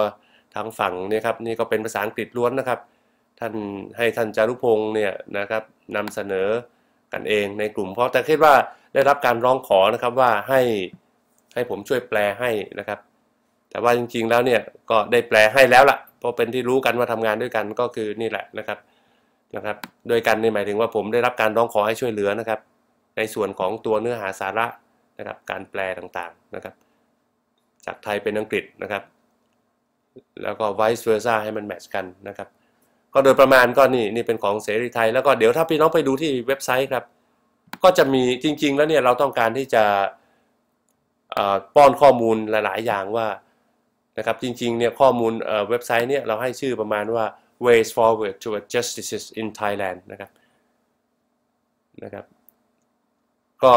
ทางฝั่ง นี่ครับนี่ก็เป็นภาษาอังกฤษล้วนนะครับท่านให้ท่านจารุพงศ์เนี่ยนะครับนำเสนอกันเองในกลุ่มเพราะแต่คิดว่าได้รับการร้องขอนะครับว่าให้ให้ผมช่วยแปลให้นะครับ แต่ว่าจริงๆแล้วเนี่ยก็ได้แปลให้แล้วละ่ะเพราะเป็นที่รู้กันว่าทำงานด้วยกันก็คือนี่แหละนะครับนะครับโดยกันนี่หมายถึงว่าผมได้รับการร้องขอให้ช่วยเหลือนะครับในส่วนของตัวเนื้อหาสาระนะครับ การแปลต่างๆนะครับ จากไทยเป็นอังกฤษนะครับ แล้วก็ vice versa ให้มันแมทช์กันนะครับ ก็โดยประมาณก็นี่ นี่เป็นของเสรีไทย แล้วก็เดี๋ยวถ้าพี่น้องไปดูที่เว็บไซต์ครับ ก็จะมีจริงๆแล้วเนี่ย เราต้องการที่จะป้อนข้อมูลหลายๆอย่างว่านะครับจริงๆเนี่ยข้อมูลเว็บไซต์เนี่ย เราให้ชื่อประมาณว่า ways forward to justice in Thailand นะครับนะครับก็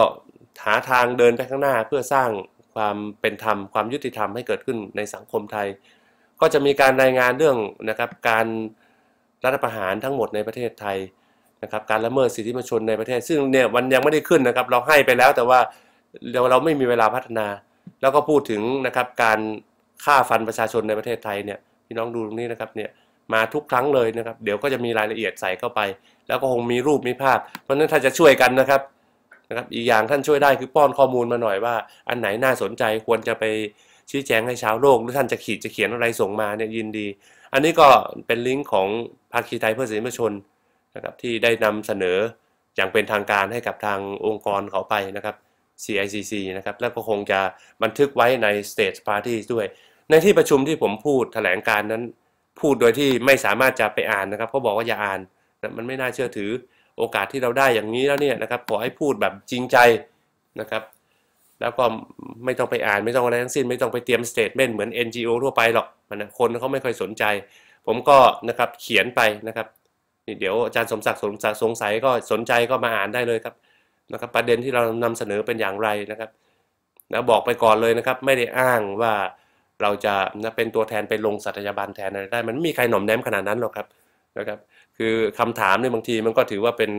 หาทางเดินไปข้างหน้าเพื่อสร้างความเป็นธรรมความยุติธรรมให้เกิดขึ้นในสังคมไทย ก็จะมีการรายงานเรื่องนะครับ การรัฐประหารทั้งหมดในประเทศไทยนะครับ การละเมิดสิทธิมนุษยชนในประเทศ ซึ่งเนี่ยวันยังไม่ได้ขึ้นนะครับ เราให้ไปแล้วแต่ว่าเราเราไม่มีเวลาพัฒนา แล้วก็พูดถึงนะครับการฆ่าฟันประชาชนในประเทศไทยเนี่ยพี่น้องดูตรงนี้นะครับเนี่ยมาทุกครั้งเลยนะครับ เดี๋ยวก็จะมีรายละเอียดใส่เข้าไป แล้วก็คงมีรูปมีภาพ เพราะฉะนั้นถ้าจะช่วยกันนะครับนะครับอีกอย่างท่านช่วยได้คือป้อนข้อมูลมาหน่อยว่า อันไหนน่าสนใจควรจะไปชี้แจงให้ชาวโลก หรือท่านจะขีดจะเขียนอะไรส่งมาเนี่ยยินดี อันนี้ก็เป็นลิงก์ของภาคีไทยเพื่อสิทธิมนชนนะครับที่ได้นำเสนออย่างเป็นทางการให้กับทางองค์กรเขาไปนะครับ CICC นะครับแล้วก็คงจะบันทึกไว้ใน State Party ด้วย ในที่ประชุมที่ผมพูดถแถลงการนั้นพูดโดยที่ไม่สามารถจะไปอ่านนะครับเขาบอกว่าอย่าอ่านมันไม่น่าเชื่อถือโอกาสที่เราได้อย่างนี้แล้วเนี่ยนะครับขอให้พูดแบบจริงใจนะครับ แล้วก็ไม่ต้องไปอ่านไม่ต้องอะไรทั้งสิ้น ไม่ต้องไปเตรียมสเตทเมนต์เหมือน NGO ทั่วไปหรอกนะคนเขาไม่ค่อยสนใจ ผมก็นะครับเขียนไปนะครับนี่เดี๋ยวอาจารย์สมศักดิ์สมศักดิ์สงสัยก็สนใจก็มาอ่านได้เลยครับนะครับ ประเด็นที่เรานำเสนอเป็นอย่างไรนะครับนะบอกไปก่อนเลยนะครับ ไม่ได้อ้างว่าเราจะนะเป็นตัวแทนไปลงสัตยาบันแทนอะไรได้มันไม่มีใครหน่อมแนมขนาดนั้นหรอกครับนะครับคือคำถามเนี่ยบางทีมันก็ถือว่าเป็น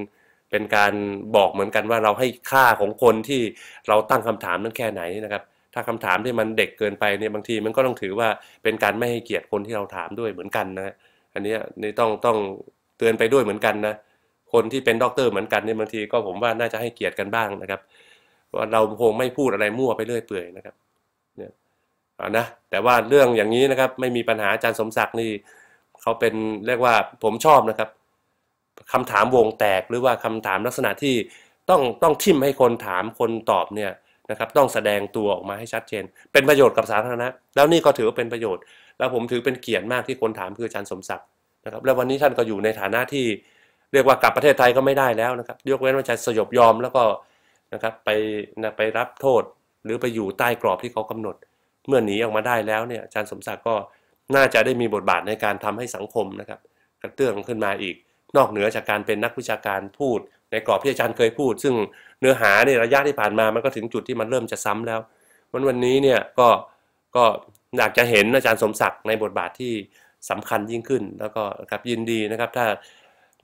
เป็นการบอกเหมือนกันว่าเราให้ค่าของคนที่เราตั้งคำถามนั้นแค่ไหนนะครับถ้าคำถามที่มันเด็กเกินไปเนี่ยบางทีมันก็ต้องถือว่าเป็นการไม่ให้เกียรติคนที่เราถามด้วยเหมือนกันนะอันนี้นี่ต้องต้องเตือนไปด้วยเหมือนกันนะคนที่เป็นด็อกเตอร์เหมือนกันเนี่ยบางทีก็ผมว่าน่าจะให้เกียรติกันบ้างนะครับ ว่าเราคงไม่พูดอะไรมั่วไปเรื่อยเปื่อยนะครับเนี่ยนะแต่ว่าเรื่องอย่างนี้นะครับไม่มีปัญหาอาจารย์สมศักดิ์นี่เขาเป็นเรียกว่าผมชอบนะครับคำถามวงแตกหรือว่าคำถามลักษณะที่ต้องต้องทิมให้คนถามคนตอบเนี่ยนะครับต้องแสดงตัวออกมาให้ชัดเจนเป็นประโยชน์กับสาธารณะแล้วนี่ก็ถือว่าเป็นประโยชน์ แล้วผมถือเป็นเกียรติมากที่คนถามคืออาจารย์สมศักดิ์นะครับแล้วันนี้ท่านก็อยู่ในฐานะที่ เรียกว่ากลับประเทศไทยก็ไม่ได้แล้วนะครับยกเว้นว่าจะสยบยอม แล้วก็นะครับไปนะไปรับโทษ หรือไปอยู่ใต้กรอบที่เขากำหนด เมื่อหนีออกมาได้แล้วเนี่ยอาจารย์สมศักดิ์ก็น่าจะได้มีบทบาทในการทำให้สังคมนะครับกระเตื้องขึ้นมาอีก นอกเหนือจากการเป็นนักวิชาการ พูดในกรอบที่อาจารย์เคยพูด ซึ่งเนื้อหาในระยะที่ผ่านมามันก็ถึงจุดที่มันเริ่มจะซ้ำแล้ววันวันนี้เนี่ยก็ก็อยากจะเห็นอาจารย์สมศักดิ์ในบทบาทที่สำคัญยิ่งขึ้น แล้วก็ครับยินดีนะครับถ้า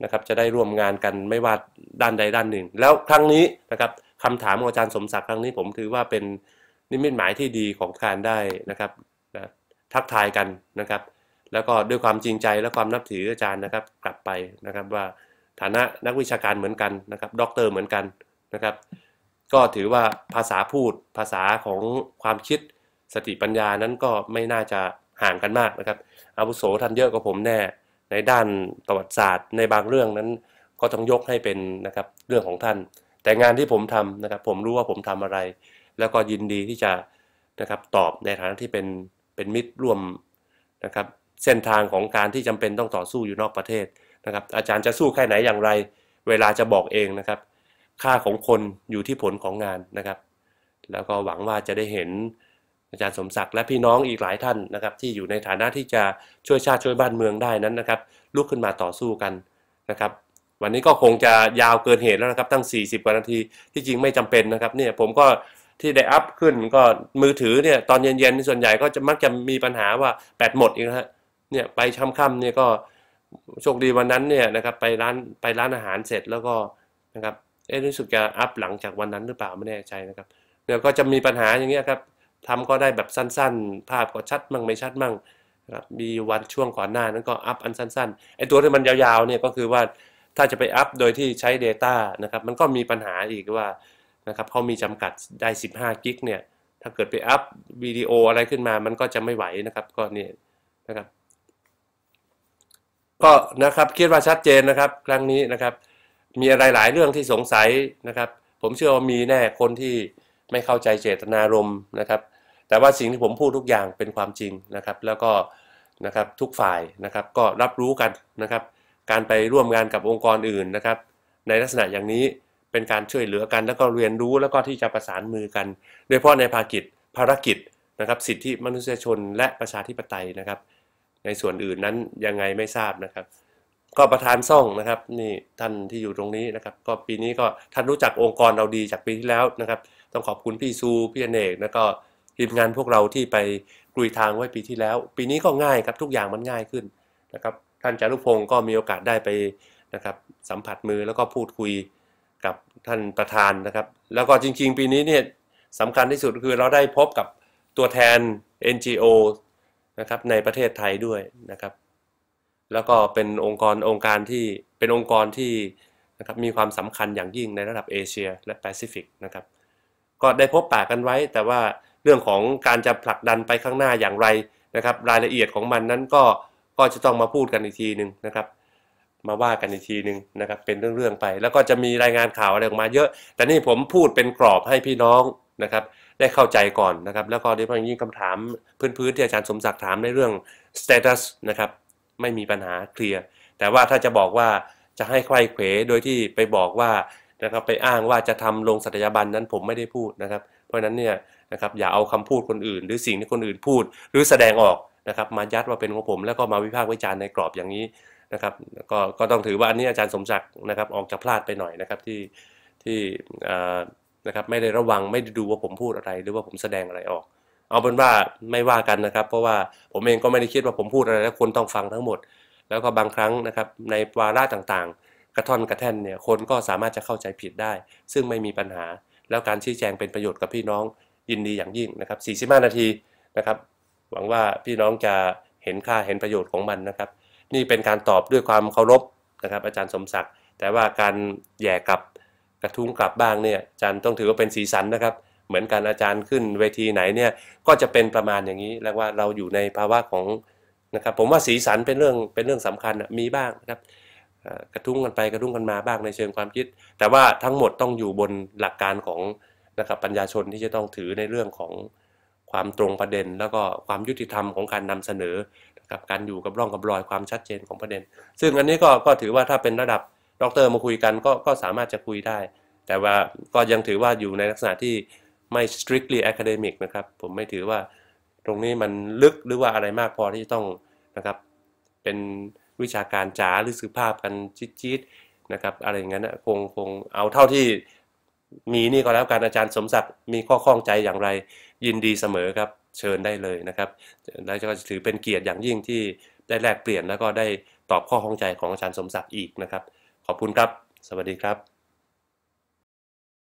นะครับจะได้ร่วมงานกันไม่ว่าด้านใดด้านหนึ่ง แล้วครั้งนี้นะครับคำถามของอาจารย์สมศักดิ์ครั้งนี้ผมถือว่าเป็นนิมิตหมายที่ดีของการได้นะครับทักทายกันนะครับ แล้วก็ด้วยความจริงใจและความนับถืออาจารย์นะครับกลับไปนะครับ ว่าฐานะนักวิชาการเหมือนกันนะครับด็อกเตอร์เหมือนกันนะครับ ก็ถือว่าภาษาพูดภาษาของความคิดสติปัญญานั้นก็ไม่น่าจะห่างกันมากนะครับอาวุโสท่านเยอะกว่าผมแน่ในด้านประวัติศาสตร์ในบางเรื่องนั้น ก็ต้องยกให้เป็นนะครับเรื่องของท่านแต่งานที่ผมทำนะครับผมรู้ว่าผมทำอะไร แล้วก็ยินดีที่จะนะครับตอบในฐานะที่เป็นเป็นมิตรร่วมนะครับเส้นทางของการที่จำเป็นต้องต่อสู้อยู่นอกประเทศนะครับอาจารย์จะสู้แค่ไหนอย่างไร เวลาจะบอกเองนะครับค่าของคนอยู่ที่ผลของงานนะครับแล้วก็หวังว่าจะได้เห็น อาจารย์สมศักดิ์และพี่น้องอีกหลายท่านนะครับที่อยู่ในฐานะที่จะช่วยชาติช่วยบ้านเมืองได้นั้นนะครับลุกขึ้นมาต่อสู้กันนะครับวันนี้ก็คงจะยาวเกินเหตุแล้วนะครับ ตั้ง 40กว่านาทีที่จริงไม่จำเป็นนะครับเนี่ยผมก็ที่ได้อัพขึ้นก็มือถือเนี่ยตอนเย็นๆ ส่วนใหญ่ก็จะมักจะมีปัญหาว่าแบตหมดอีกฮะเนี่ยไปค่ำๆเนี่ยก็โชคดีวันนั้นเนี่ยนะครับไปร้านไปร้านอาหารเสร็จแล้วก็นะครับเอ๊ะรู้สึกจะอัพหลังจากวันนั้นหรือเปล่าไม่แน่ใจนะครับเดี๋ยวก็จะมีปัญหาอย่างเงี้ยครับทำก็ได้แบบสั้นๆ ภาพก็ชัดมั่งไม่ชัดมั่งนะครับมีวันช่วงก่อนหน้านั้นก็อัพอันสั้นๆไอ้ตัวที่มันยาวๆเนี่ยก็คือว่าถ้าจะไปอัพโดยที่ใช้ Data นะครับมันก็มีปัญหาอีกว่านะครับเขามีจำกัดได้15กิกเนี่ยถ้าเกิดไปอัพวิดีโออะไรขึ้นมามันก็จะไม่ไหวนะครับก็เนี่ยนะครับ ก็นะครับคิดว่าชัดเจนนะครับ ครั้งนี้นะครับ มีอะไรหลายเรื่องที่สงสัยนะครับ ผมเชื่อว่ามีแน่คนที่ไม่เข้าใจเจตนารมณ์นะครับ แต่ว่าสิ่งที่ผมพูดทุกอย่างเป็นความจริงนะครับ แล้วก็นะครับทุกฝ่ายนะครับ ก็รับรู้กันนะครับการไปร่วมงานกับองค์กรอื่นนะครับ ในลักษณะอย่างนี้เป็นการช่วยเหลือกัน แล้วก็เรียนรู้แล้วก็ที่จะประสานมือกันโดยเฉพาะในภารกิจภารกิจนะครับ สิทธิมนุษยชนและประชาธิปไตยนะครับ ในส่วนอื่นนั้นยังไงไม่ทราบนะครับ ก็ประธานซ่องนะครับนี่ท่านที่อยู่ตรงนี้นะครับ ก็ปีนี้ก็ท่านรู้จักองค์กรเราดีจากปีที่แล้วนะครับ ต้องขอบคุณพี่ซูพี่เนกแล้วก็ทีมงานพวกเราที่ไปกลุยทางไว้ปีที่แล้ว ปีนี้ก็ง่ายครับทุกอย่างมันง่ายขึ้นนะครับท่านจารุพงศ์ก็มีโอกาสได้ไปนะครับสัมผัสมือแล้วก็พูดคุยกับท่านประธานนะครับ แล้วก็จริงๆ ปีนี้เนี่ยสำคัญที่สุดคือเราได้พบกับตัวแทน NGO นะครับในประเทศไทยด้วยนะครับ แล้วก็เป็นองค์กรองค์การที่เป็นองค์กรที่นะครับมีความสำคัญอย่างยิ่งในระดับเอเชีย และแปซิฟิกนะครับ ก็ได้พบปะกันไว้ แต่ว่าเรื่องของการจะผลักดันไปข้างหน้าอย่างไรนะครับ รายละเอียดของมันนั้นก็ก็จะต้องมาพูดกันอีกทีหนึ่งนะครับมาว่ากันอีกทีหนึ่งนะครับเป็นเรื่องๆไป แล้วก็จะมีรายงานข่าวอะไรออกมาเยอะ แต่นี่ผมพูดเป็นกรอบให้พี่น้องนะครับได้เข้าใจก่อนนะครับแล้วก็โดยเฉพาะยิ่งคำถามพื้นๆที่อาจารย์สมศักดิ์ถามในเรื่องสเตตัสนะครับไม่มีปัญหาเคลียร์แต่ว่าถ้าจะบอกว่าจะให้ใครเขวโดยที่ไปบอกว่านะครับไปอ้างว่าจะทำลงสัตยาบันนั้นผมไม่ได้พูดนะครับ เพราะฉะนั้นเนี่ยนะครับอย่าเอาคำพูดคนอื่น หรือสิ่งที่คนอื่นพูดหรือแสดงออกนะครับมายัดว่าเป็นของผม แล้วก็มาวิพากษ์วิจารณ์ในกรอบอย่างนี้นะครับกก็ต้องถือว่าอันนี้อาจารย์สมศักดิ์นะครับ ออกจะพลาดไปหน่อยนะครับที่ที่นะครับไม่ได้ระวังไม่ได้ดูว่าผมพูดอะไรหรือว่าผมแสดงอะไรออก เอาเป็นว่าไม่ว่ากันนะครับ เพราะว่าผมเองก็ไม่ได้คิดว่าผมพูดอะไรแล้วคนต้องฟังทั้งหมด แล้วก็บางครั้งนะครับในวาระต่างๆ กระท่อนกระแท่นเนี่ยคนก็สามารถจะเข้าใจผิดได้ ซึ่งไม่มีปัญหาแล้วการชี้แจงเป็นประโยชน์กับพี่น้องยินดีอย่างยิ่งนะครับ45 นาทีนะครับ หวังว่าพี่น้องจะเห็นค่าเห็นประโยชน์ของมันนะครับนี่เป็นการตอบด้วยความเคารพนะครับอาจารย์สมศักดิ์ แต่ว่าการแย่กลับกระทุ้งกลับบ้างเนี่ยอาจารย์ต้องถือว่าเป็นสีสันนะครับ เหมือนกันอาจารย์ขึ้นเวทีไหนเนี่ยก็จะเป็นประมาณอย่างนี้แล้วว่าเราอยู่ในภาวะของนะครับผมว่าสีสันเป็นเรื่องเป็นเรื่องสำคัญมีบ้างนะครับกระทุ้งกันไปกระทุ้งกันมาบ้างในเชิงความคิด แต่ว่าทั้งหมดต้องอยู่บนหลักการของนะครับปัญญาชนที่จะต้องถือในเรื่องของความตรงประเด็น แล้วก็ความยุติธรรมของการนำเสนอกับการอยู่กับร่องกับรอยความชัดเจนของประเด็น ซึ่งอันนี้ก็ก็ถือว่าถ้าเป็นระดับดรมาคุยกันก็ก็สามารถจะคุยได้ แต่ว่าก็ยังถือว่าอยู่ในลักษณะที่ไม่ strictly academic นะครับ ผมไม่ถือว่าตรงนี้มันลึกหรือว่าอะไรมากพอที่ต้องนะครับ เป็นวิชาการจ๋าหรือสืบภาพกันจี๊ดๆ นะครับ อะไรอย่างนั้นคงคงเอาเท่าที่มีนี่ก็แล้วกันอาจารย์สมศักดิ์มีข้อข้องใจอย่างไรยินดีเสมอครับเชิญได้เลยนะครับและก็ถือเป็นเกียรติอย่างยิ่งที่ได้แลกเปลี่ยนแล้วก็ได้ตอบข้อข้องใจของอาจารย์สมศักดิ์อีกนะครับ ขอบคุณครับสวัสดีครับ